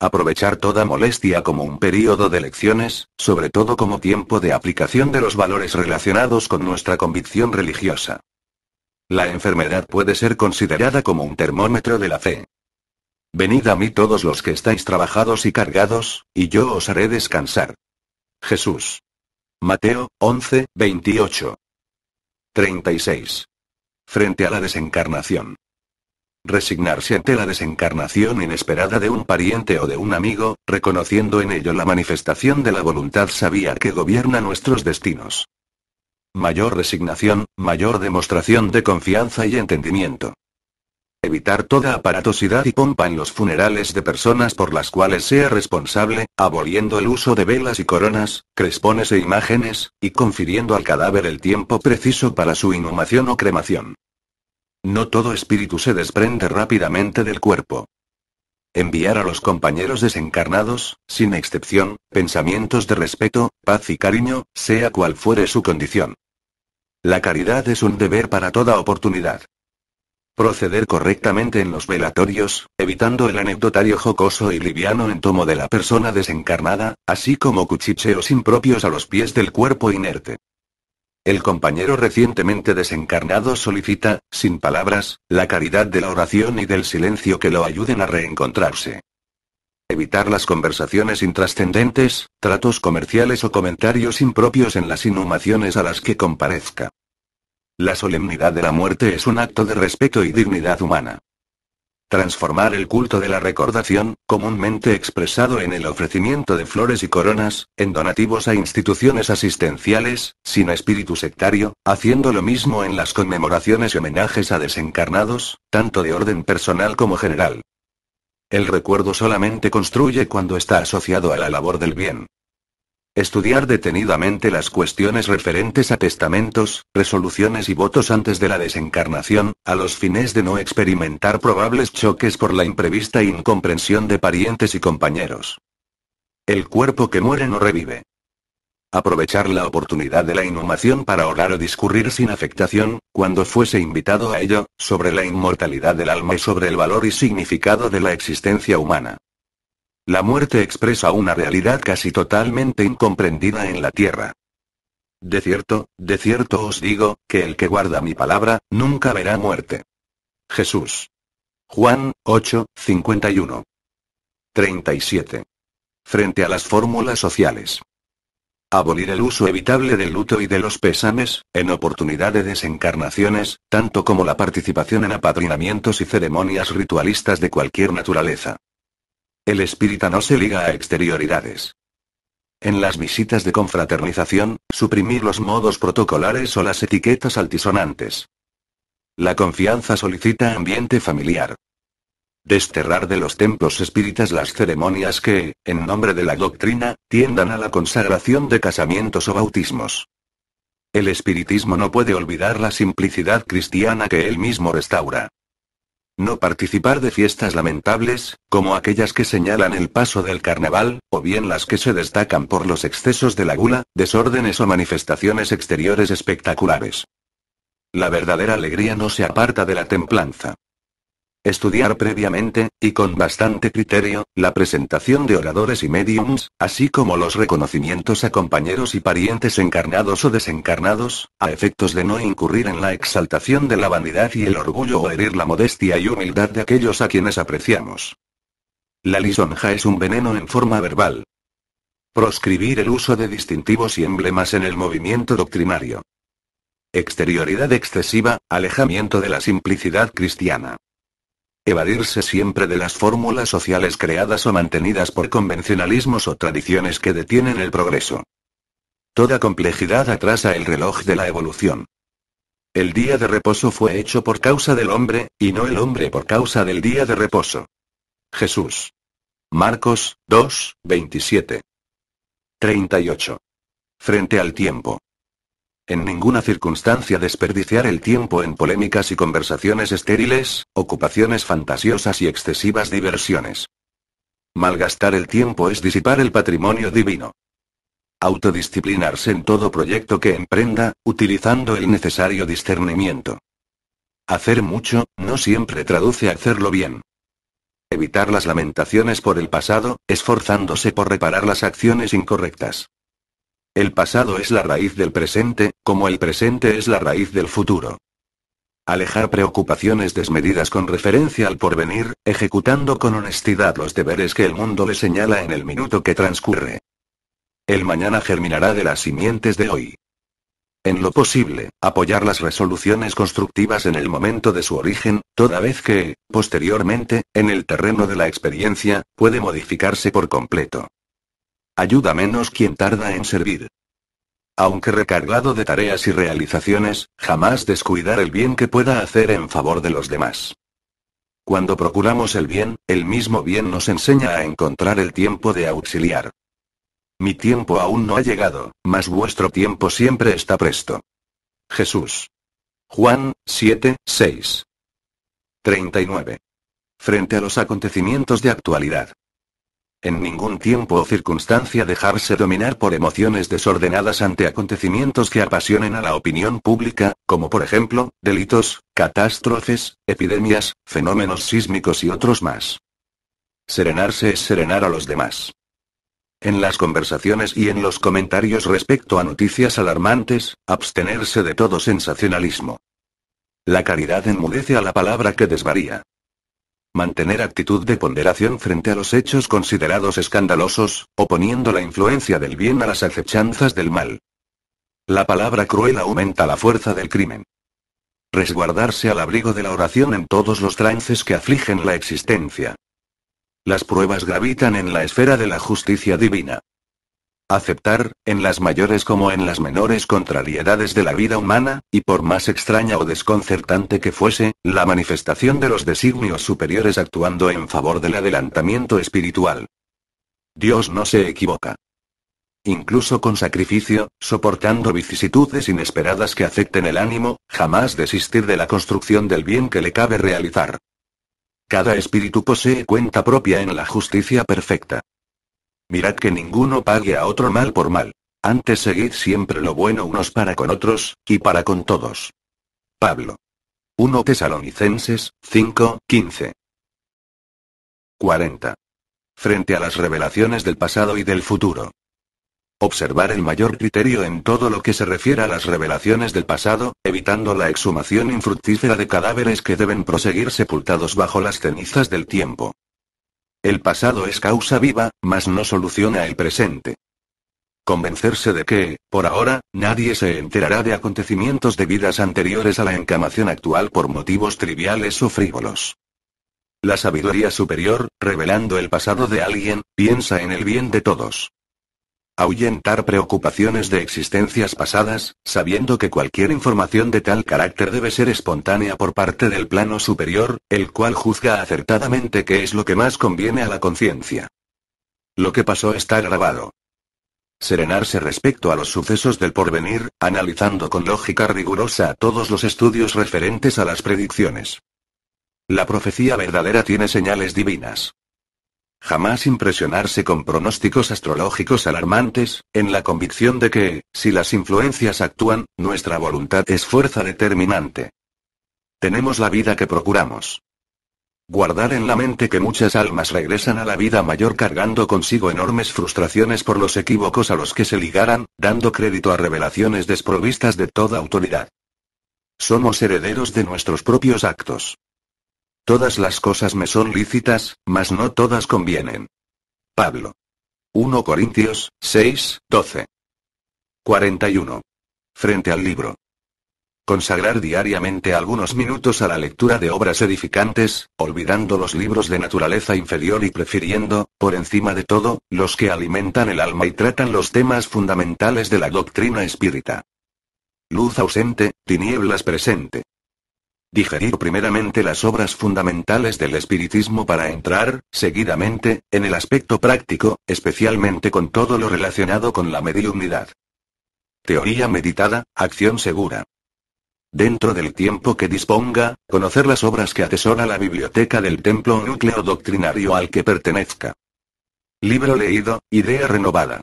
Aprovechar toda molestia como un período de lecciones, sobre todo como tiempo de aplicación de los valores relacionados con nuestra convicción religiosa. La enfermedad puede ser considerada como un termómetro de la fe. Venid a mí todos los que estáis trabajados y cargados, y yo os haré descansar. Jesús. Mateo, 11, 28. 36. Frente a la desencarnación. Resignarse ante la desencarnación inesperada de un pariente o de un amigo, reconociendo en ello la manifestación de la voluntad sabia que gobierna nuestros destinos mayor resignación, mayor demostración de confianza y entendimiento. Evitar toda aparatosidad y pompa en los funerales de personas por las cuales sea responsable, aboliendo el uso de velas y coronas, crespones e imágenes, y confiriendo al cadáver el tiempo preciso para su inhumación o cremación. No todo espíritu se desprende rápidamente del cuerpo. Enviar a los compañeros desencarnados, sin excepción, pensamientos de respeto, paz y cariño, sea cual fuere su condición. La caridad es un deber para toda oportunidad. Proceder correctamente en los velatorios, evitando el anecdotario jocoso y liviano en tomo de la persona desencarnada, así como cuchicheos impropios a los pies del cuerpo inerte. El compañero recientemente desencarnado solicita, sin palabras, la caridad de la oración y del silencio que lo ayuden a reencontrarse. Evitar las conversaciones intrascendentes, tratos comerciales o comentarios impropios en las inhumaciones a las que comparezca. La solemnidad de la muerte es un acto de respeto y dignidad humana. Transformar el culto de la recordación, comúnmente expresado en el ofrecimiento de flores y coronas, en donativos a instituciones asistenciales, sin espíritu sectario, haciendo lo mismo en las conmemoraciones y homenajes a desencarnados, tanto de orden personal como general. El recuerdo solamente construye cuando está asociado a la labor del bien. Estudiar detenidamente las cuestiones referentes a testamentos, resoluciones y votos antes de la desencarnación, a los fines de no experimentar probables choques por la imprevista incomprensión de parientes y compañeros. El cuerpo que muere no revive aprovechar la oportunidad de la inhumación para orar o discurrir sin afectación, cuando fuese invitado a ello, sobre la inmortalidad del alma y sobre el valor y significado de la existencia humana. La muerte expresa una realidad casi totalmente incomprendida en la Tierra. De cierto, de cierto os digo, que el que guarda mi palabra, nunca verá muerte. Jesús. Juan, 8, 51. 37. Frente a las fórmulas sociales abolir el uso evitable del luto y de los pésames, en oportunidad de desencarnaciones, tanto como la participación en apadrinamientos y ceremonias ritualistas de cualquier naturaleza. El espírita no se liga a exterioridades. En las visitas de confraternización, suprimir los modos protocolares o las etiquetas altisonantes. La confianza solicita ambiente familiar. Desterrar de los templos espíritas las ceremonias que, en nombre de la doctrina, tiendan a la consagración de casamientos o bautismos. El espiritismo no puede olvidar la simplicidad cristiana que él mismo restaura. No participar de fiestas lamentables, como aquellas que señalan el paso del carnaval, o bien las que se destacan por los excesos de la gula, desórdenes o manifestaciones exteriores espectaculares. La verdadera alegría no se aparta de la templanza estudiar previamente, y con bastante criterio, la presentación de oradores y mediums, así como los reconocimientos a compañeros y parientes encarnados o desencarnados, a efectos de no incurrir en la exaltación de la vanidad y el orgullo o herir la modestia y humildad de aquellos a quienes apreciamos. La lisonja es un veneno en forma verbal. Proscribir el uso de distintivos y emblemas en el movimiento doctrinario. Exterioridad excesiva, alejamiento de la simplicidad cristiana. Evadirse siempre de las fórmulas sociales creadas o mantenidas por convencionalismos o tradiciones que detienen el progreso. Toda complejidad atrasa el reloj de la evolución. El día de reposo fue hecho por causa del hombre, y no el hombre por causa del día de reposo. Jesús. Marcos, 2, 27. 38. Frente al tiempo. En ninguna circunstancia desperdiciar el tiempo en polémicas y conversaciones estériles, ocupaciones fantasiosas y excesivas diversiones. Malgastar el tiempo es disipar el patrimonio divino. Autodisciplinarse en todo proyecto que emprenda, utilizando el necesario discernimiento. Hacer mucho, no siempre traduce a hacerlo bien. Evitar las lamentaciones por el pasado, esforzándose por reparar las acciones incorrectas. El pasado es la raíz del presente, como el presente es la raíz del futuro. Alejar preocupaciones desmedidas con referencia al porvenir, ejecutando con honestidad los deberes que el mundo le señala en el minuto que transcurre. El mañana germinará de las simientes de hoy. En lo posible, apoyar las resoluciones constructivas en el momento de su origen, toda vez que, posteriormente, en el terreno de la experiencia, puede modificarse por completo. Ayuda menos quien tarda en servir. Aunque recargado de tareas y realizaciones, jamás descuidar el bien que pueda hacer en favor de los demás. Cuando procuramos el bien, el mismo bien nos enseña a encontrar el tiempo de auxiliar. Mi tiempo aún no ha llegado, mas vuestro tiempo siempre está presto. Jesús. Juan 7, 6. 39. Frente a los acontecimientos de actualidad, en ningún tiempo o circunstancia dejarse dominar por emociones desordenadas ante acontecimientos que apasionen a la opinión pública, como por ejemplo, delitos, catástrofes, epidemias, fenómenos sísmicos y otros más. Serenarse es serenar a los demás. En las conversaciones y en los comentarios respecto a noticias alarmantes, abstenerse de todo sensacionalismo. La caridad enmudece a la palabra que desvaría mantener actitud de ponderación frente a los hechos considerados escandalosos, oponiendo la influencia del bien a las acechanzas del mal. La palabra cruel aumenta la fuerza del crimen. Resguardarse al abrigo de la oración en todos los trances que afligen la existencia. Las pruebas gravitan en la esfera de la justicia divina aceptar, en las mayores como en las menores contrariedades de la vida humana, y por más extraña o desconcertante que fuese, la manifestación de los designios superiores actuando en favor del adelantamiento espiritual. Dios no se equivoca. Incluso con sacrificio, soportando vicisitudes inesperadas que afecten el ánimo, jamás desistir de la construcción del bien que le cabe realizar. Cada espíritu posee cuenta propia en la justicia perfecta. Mirad que ninguno pague a otro mal por mal. Antes seguid siempre lo bueno unos para con otros, y para con todos. Pablo. 1 Tesalonicenses, 5, 15. 40. Frente a las revelaciones del pasado y del futuro. Observar el mayor criterio en todo lo que se refiere a las revelaciones del pasado, evitando la exhumación infructífera de cadáveres que deben proseguir sepultados bajo las cenizas del tiempo. El pasado es causa viva, mas no soluciona el presente. Convencerse de que, por ahora, nadie se enterará de acontecimientos de vidas anteriores a la encamación actual por motivos triviales o frívolos. La sabiduría superior, revelando el pasado de alguien, piensa en el bien de todos. Ahuyentar preocupaciones de existencias pasadas, sabiendo que cualquier información de tal carácter debe ser espontánea por parte del plano superior, el cual juzga acertadamente qué es lo que más conviene a la conciencia. Lo que pasó está grabado. Serenarse respecto a los sucesos del porvenir, analizando con lógica rigurosa todos los estudios referentes a las predicciones. La profecía verdadera tiene señales divinas jamás impresionarse con pronósticos astrológicos alarmantes, en la convicción de que, si las influencias actúan, nuestra voluntad es fuerza determinante. Tenemos la vida que procuramos. Guardar en la mente que muchas almas regresan a la vida mayor cargando consigo enormes frustraciones por los equívocos a los que se ligaran, dando crédito a revelaciones desprovistas de toda autoridad. Somos herederos de nuestros propios actos. Todas las cosas me son lícitas, mas no todas convienen. Pablo. 1 Corintios, 6, 12. 41. Frente al libro. Consagrar diariamente algunos minutos a la lectura de obras edificantes, olvidando los libros de naturaleza inferior y prefiriendo, por encima de todo, los que alimentan el alma y tratan los temas fundamentales de la doctrina espírita. Luz ausente, tinieblas presente digerir primeramente las obras fundamentales del espiritismo para entrar, seguidamente, en el aspecto práctico, especialmente con todo lo relacionado con la mediunidad. Teoría meditada, acción segura. Dentro del tiempo que disponga, conocer las obras que atesora la biblioteca del templo o núcleo doctrinario al que pertenezca. Libro leído, idea renovada.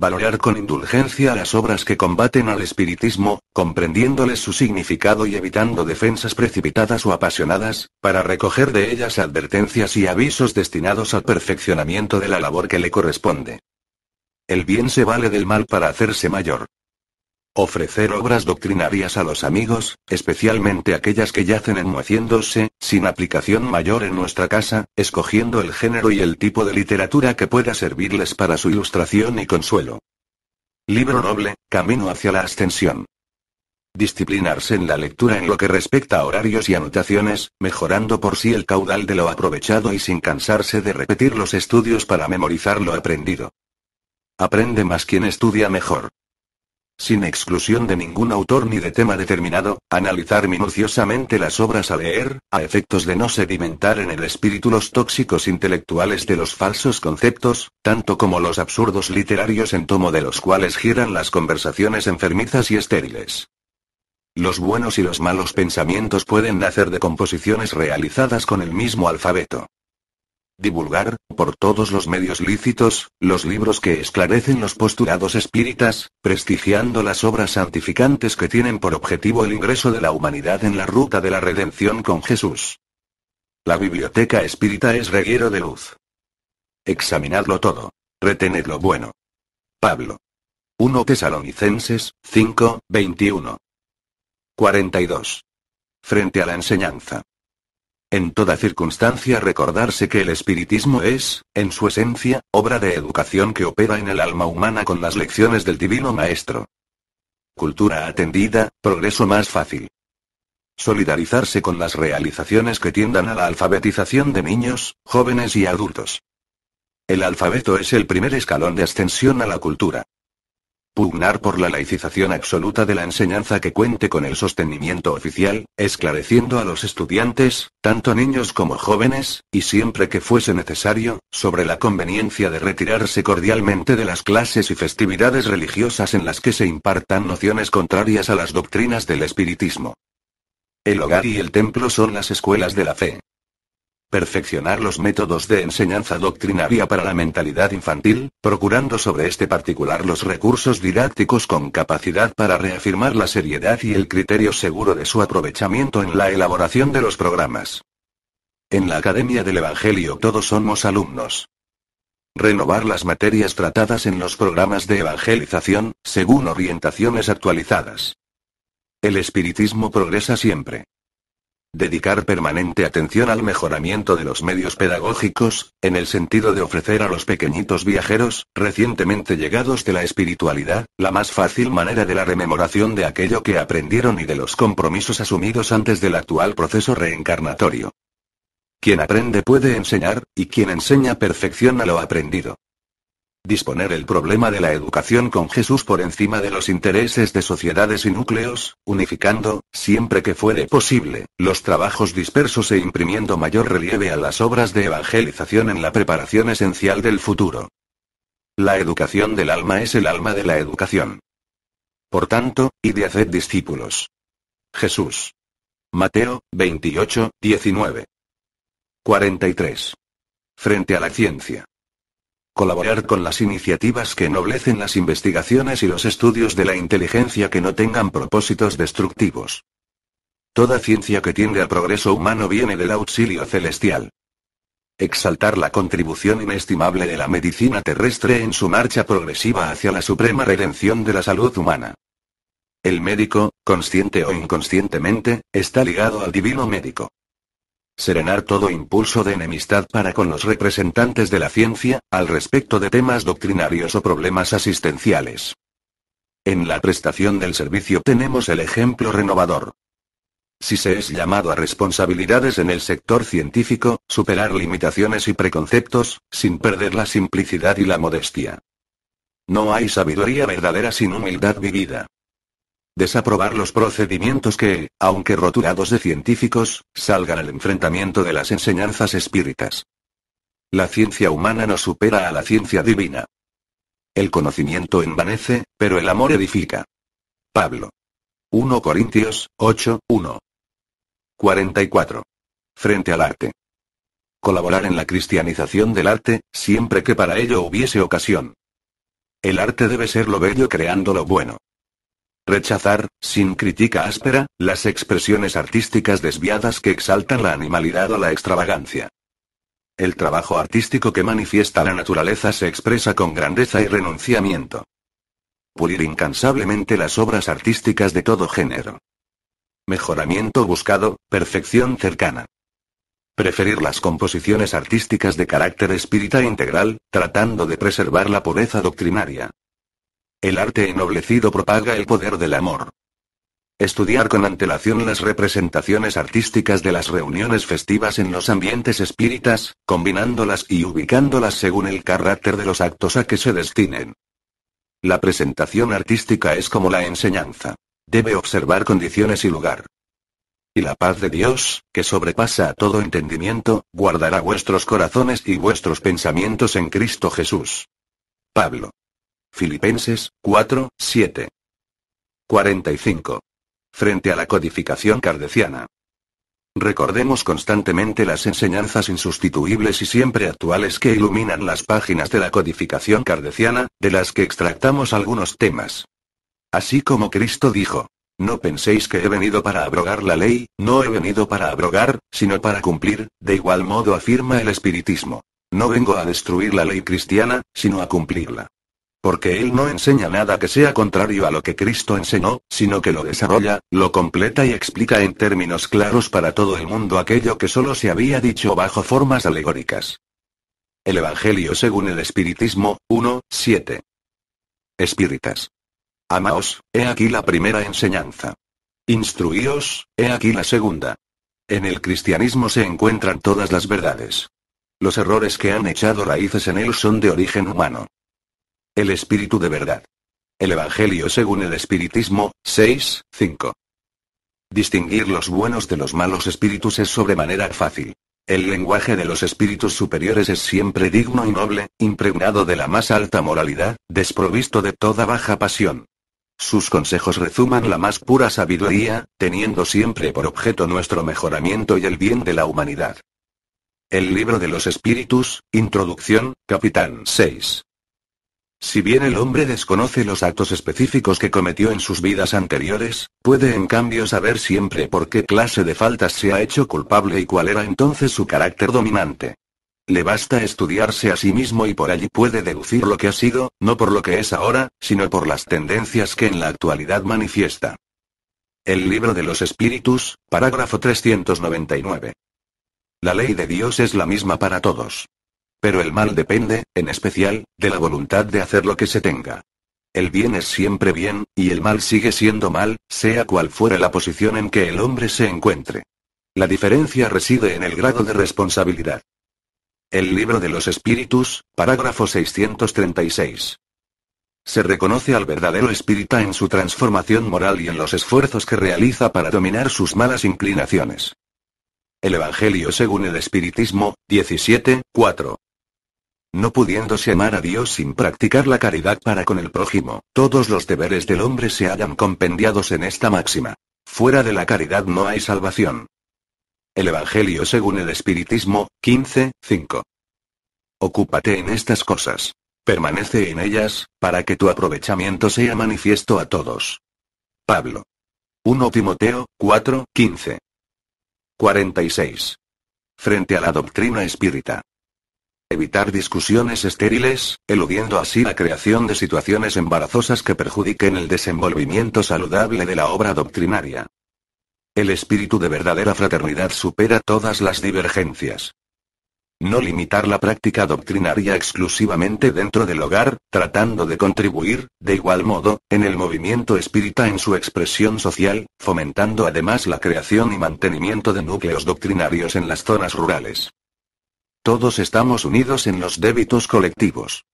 Valorar con indulgencia las obras que combaten al espiritismo, comprendiéndoles su significado y evitando defensas precipitadas o apasionadas, para recoger de ellas advertencias y avisos destinados al perfeccionamiento de la labor que le corresponde. El bien se vale del mal para hacerse mayor. Ofrecer obras doctrinarias a los amigos, especialmente aquellas que yacen enmoheciéndose, sin aplicación mayor en nuestra casa, escogiendo el género y el tipo de literatura que pueda servirles para su ilustración y consuelo. Libro noble, camino hacia la ascensión. Disciplinarse en la lectura en lo que respecta a horarios y anotaciones, mejorando por sí el caudal de lo aprovechado y sin cansarse de repetir los estudios para memorizar lo aprendido. Aprende más quien estudia mejor sin exclusión de ningún autor ni de tema determinado, analizar minuciosamente las obras a leer, a efectos de no sedimentar en el espíritu los tóxicos intelectuales de los falsos conceptos, tanto como los absurdos literarios en tomo de los cuales giran las conversaciones enfermizas y estériles. Los buenos y los malos pensamientos pueden nacer de composiciones realizadas con el mismo alfabeto divulgar, por todos los medios lícitos, los libros que esclarecen los postulados espíritas, prestigiando las obras santificantes que tienen por objetivo el ingreso de la humanidad en la ruta de la redención con Jesús. La biblioteca espírita es reguero de luz. Examinadlo todo. Retened lo bueno. Pablo. 1 Tesalonicenses, 5, 21. 42. Frente a la enseñanza. En toda circunstancia recordarse que el espiritismo es, en su esencia, obra de educación que opera en el alma humana con las lecciones del Divino Maestro. Cultura atendida, progreso más fácil. Solidarizarse con las realizaciones que tiendan a la alfabetización de niños, jóvenes y adultos. El alfabeto es el primer escalón de ascensión a la cultura. Pugnar por la laicización absoluta de la enseñanza que cuente con el sostenimiento oficial, esclareciendo a los estudiantes, tanto niños como jóvenes, y siempre que fuese necesario, sobre la conveniencia de retirarse cordialmente de las clases y festividades religiosas en las que se impartan nociones contrarias a las doctrinas del espiritismo. El hogar y el templo son las escuelas de la fe. Perfeccionar los métodos de enseñanza doctrinaria para la mentalidad infantil, procurando sobre este particular los recursos didácticos con capacidad para reafirmar la seriedad y el criterio seguro de su aprovechamiento en la elaboración de los programas. En la Academia del Evangelio todos somos alumnos. Renovar las materias tratadas en los programas de evangelización, según orientaciones actualizadas. El espiritismo progresa siempre dedicar permanente atención al mejoramiento de los medios pedagógicos, en el sentido de ofrecer a los pequeñitos viajeros, recientemente llegados de la espiritualidad, la más fácil manera de la rememoración de aquello que aprendieron y de los compromisos asumidos antes del actual proceso reencarnatorio. Quien aprende puede enseñar, y quien enseña perfecciona lo aprendido. Disponer el problema de la educación con Jesús por encima de los intereses de sociedades y núcleos, unificando, siempre que fuere posible, los trabajos dispersos e imprimiendo mayor relieve a las obras de evangelización en la preparación esencial del futuro. La educación del alma es el alma de la educación. Por tanto, y de hacer discípulos. Jesús. Mateo, 28, 19. 43. Frente a la ciencia. Colaborar con las iniciativas que ennoblecen las investigaciones y los estudios de la inteligencia que no tengan propósitos destructivos. Toda ciencia que tiende al progreso humano viene del auxilio celestial. Exaltar la contribución inestimable de la medicina terrestre en su marcha progresiva hacia la suprema redención de la salud humana. El médico, consciente o inconscientemente, está ligado al divino médico. Serenar todo impulso de enemistad para con los representantes de la ciencia, al respecto de temas doctrinarios o problemas asistenciales. En la prestación del servicio tenemos el ejemplo renovador. Si se es llamado a responsabilidades en el sector científico, superar limitaciones y preconceptos, sin perder la simplicidad y la modestia. No hay sabiduría verdadera sin humildad vivida desaprobar los procedimientos que, aunque roturados de científicos, salgan al enfrentamiento de las enseñanzas espíritas. La ciencia humana no supera a la ciencia divina. El conocimiento envanece, pero el amor edifica. Pablo. 1 Corintios, 8, 1. 44. Frente al arte. Colaborar en la cristianización del arte, siempre que para ello hubiese ocasión. El arte debe ser lo bello creando lo bueno. Rechazar, sin crítica áspera, las expresiones artísticas desviadas que exaltan la animalidad o la extravagancia. El trabajo artístico que manifiesta la naturaleza se expresa con grandeza y renunciamiento. Pulir incansablemente las obras artísticas de todo género. Mejoramiento buscado, perfección cercana. Preferir las composiciones artísticas de carácter espírita integral, tratando de preservar la pureza doctrinaria. El arte ennoblecido propaga el poder del amor. Estudiar con antelación las representaciones artísticas de las reuniones festivas en los ambientes espíritas, combinándolas y ubicándolas según el carácter de los actos a que se destinen. La presentación artística es como la enseñanza. Debe observar condiciones y lugar. Y la paz de Dios, que sobrepasa a todo entendimiento, guardará vuestros corazones y vuestros pensamientos en Cristo Jesús. Pablo. Filipenses 4, 7. 45. Frente a la codificación cardeciana. Recordemos constantemente las enseñanzas insustituibles y siempre actuales que iluminan las páginas de la codificación cardeciana, de las que extractamos algunos temas. Así como Cristo dijo, no penséis que he venido para abrogar la ley, no he venido para abrogar, sino para cumplir, de igual modo afirma el espiritismo. No vengo a destruir la ley cristiana, sino a cumplirla porque él no enseña nada que sea contrario a lo que Cristo enseñó, sino que lo desarrolla, lo completa y explica en términos claros para todo el mundo aquello que solo se había dicho bajo formas alegóricas. El Evangelio según el Espiritismo, 1, 7. Espíritas. Amaos, he aquí la primera enseñanza. Instruíos, he aquí la segunda. En el cristianismo se encuentran todas las verdades. Los errores que han echado raíces en él son de origen humano. El Espíritu de verdad. El Evangelio según el Espiritismo, 6, 5. Distinguir los buenos de los malos espíritus es sobremanera fácil. El lenguaje de los espíritus superiores es siempre digno y noble, impregnado de la más alta moralidad, desprovisto de toda baja pasión. Sus consejos rezuman la más pura sabiduría, teniendo siempre por objeto nuestro mejoramiento y el bien de la humanidad. El libro de los espíritus, Introducción, Capitán 6. Si bien el hombre desconoce los actos específicos que cometió en sus vidas anteriores, puede en cambio saber siempre por qué clase de faltas se ha hecho culpable y cuál era entonces su carácter dominante. Le basta estudiarse a sí mismo y por allí puede deducir lo que ha sido, no por lo que es ahora, sino por las tendencias que en la actualidad manifiesta. El libro de los espíritus, parágrafo 399. La ley de Dios es la misma para todos. Pero el mal depende, en especial, de la voluntad de hacer lo que se tenga. El bien es siempre bien, y el mal sigue siendo mal, sea cual fuera la posición en que el hombre se encuentre. La diferencia reside en el grado de responsabilidad. El libro de los espíritus, parágrafo 636. Se reconoce al verdadero espírita en su transformación moral y en los esfuerzos que realiza para dominar sus malas inclinaciones. El Evangelio según el Espiritismo, 17, 4. No pudiéndose amar a Dios sin practicar la caridad para con el prójimo, todos los deberes del hombre se hallan compendiados en esta máxima. Fuera de la caridad no hay salvación. El Evangelio según el Espiritismo, 15, 5. Ocúpate en estas cosas. Permanece en ellas, para que tu aprovechamiento sea manifiesto a todos. Pablo. 1 Timoteo, 4, 15. 46. Frente a la doctrina espírita evitar discusiones estériles, eludiendo así la creación de situaciones embarazosas que perjudiquen el desenvolvimiento saludable de la obra doctrinaria. El espíritu de verdadera fraternidad supera todas las divergencias. No limitar la práctica doctrinaria exclusivamente dentro del hogar, tratando de contribuir, de igual modo, en el movimiento espírita en su expresión social, fomentando además la creación y mantenimiento de núcleos doctrinarios en las zonas rurales. Todos estamos unidos en los débitos colectivos.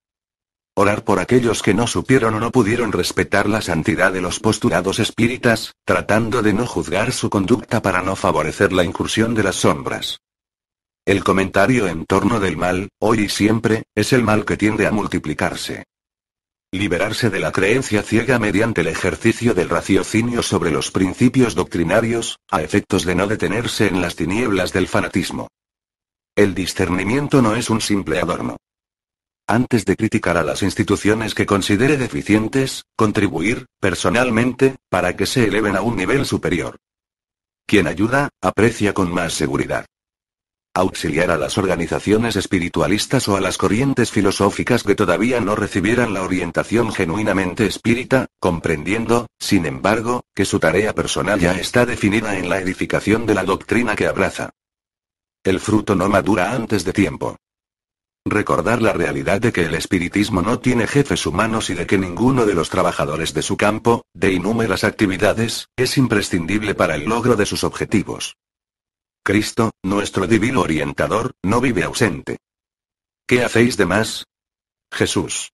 Orar por aquellos que no supieron o no pudieron respetar la santidad de los postulados espíritas, tratando de no juzgar su conducta para no favorecer la incursión de las sombras. El comentario en torno del mal, hoy y siempre, es el mal que tiende a multiplicarse. Liberarse de la creencia ciega mediante el ejercicio del raciocinio sobre los principios doctrinarios, a efectos de no detenerse en las tinieblas del fanatismo. El discernimiento no es un simple adorno. Antes de criticar a las instituciones que considere deficientes, contribuir, personalmente, para que se eleven a un nivel superior. Quien ayuda, aprecia con más seguridad. Auxiliar a las organizaciones espiritualistas o a las corrientes filosóficas que todavía no recibieran la orientación genuinamente espírita, comprendiendo, sin embargo, que su tarea personal ya está definida en la edificación de la doctrina que abraza. El fruto no madura antes de tiempo. Recordar la realidad de que el espiritismo no tiene jefes humanos y de que ninguno de los trabajadores de su campo, de inúmeras actividades, es imprescindible para el logro de sus objetivos. Cristo, nuestro divino orientador, no vive ausente. ¿Qué hacéis de más? Jesús.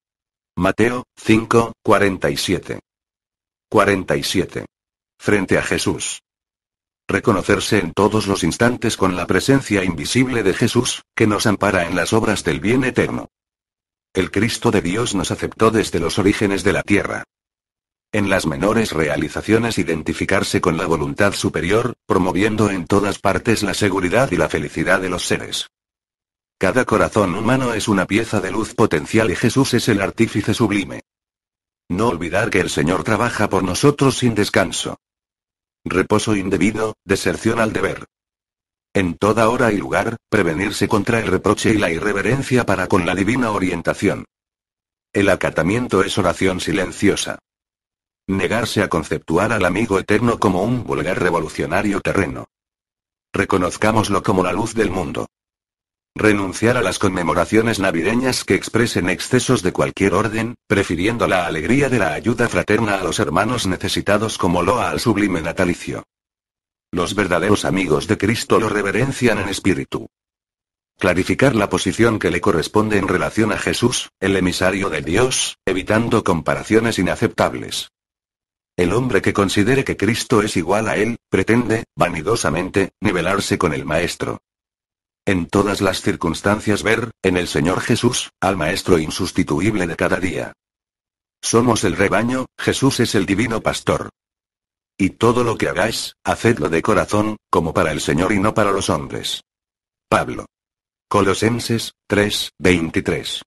Mateo 5, 47. 47. Frente a Jesús reconocerse en todos los instantes con la presencia invisible de Jesús, que nos ampara en las obras del bien eterno. El Cristo de Dios nos aceptó desde los orígenes de la tierra. En las menores realizaciones identificarse con la voluntad superior, promoviendo en todas partes la seguridad y la felicidad de los seres. Cada corazón humano es una pieza de luz potencial y Jesús es el artífice sublime. No olvidar que el Señor trabaja por nosotros sin descanso reposo indebido, deserción al deber. En toda hora y lugar, prevenirse contra el reproche y la irreverencia para con la divina orientación. El acatamiento es oración silenciosa. Negarse a conceptuar al amigo eterno como un vulgar revolucionario terreno. Reconozcámoslo como la luz del mundo. Renunciar a las conmemoraciones navideñas que expresen excesos de cualquier orden, prefiriendo la alegría de la ayuda fraterna a los hermanos necesitados como loa al sublime natalicio. Los verdaderos amigos de Cristo lo reverencian en espíritu. Clarificar la posición que le corresponde en relación a Jesús, el emisario de Dios, evitando comparaciones inaceptables. El hombre que considere que Cristo es igual a él, pretende, vanidosamente, nivelarse con el Maestro en todas las circunstancias ver, en el Señor Jesús, al Maestro insustituible de cada día. Somos el rebaño, Jesús es el divino pastor. Y todo lo que hagáis, hacedlo de corazón, como para el Señor y no para los hombres. Pablo. Colosenses, 3, 23.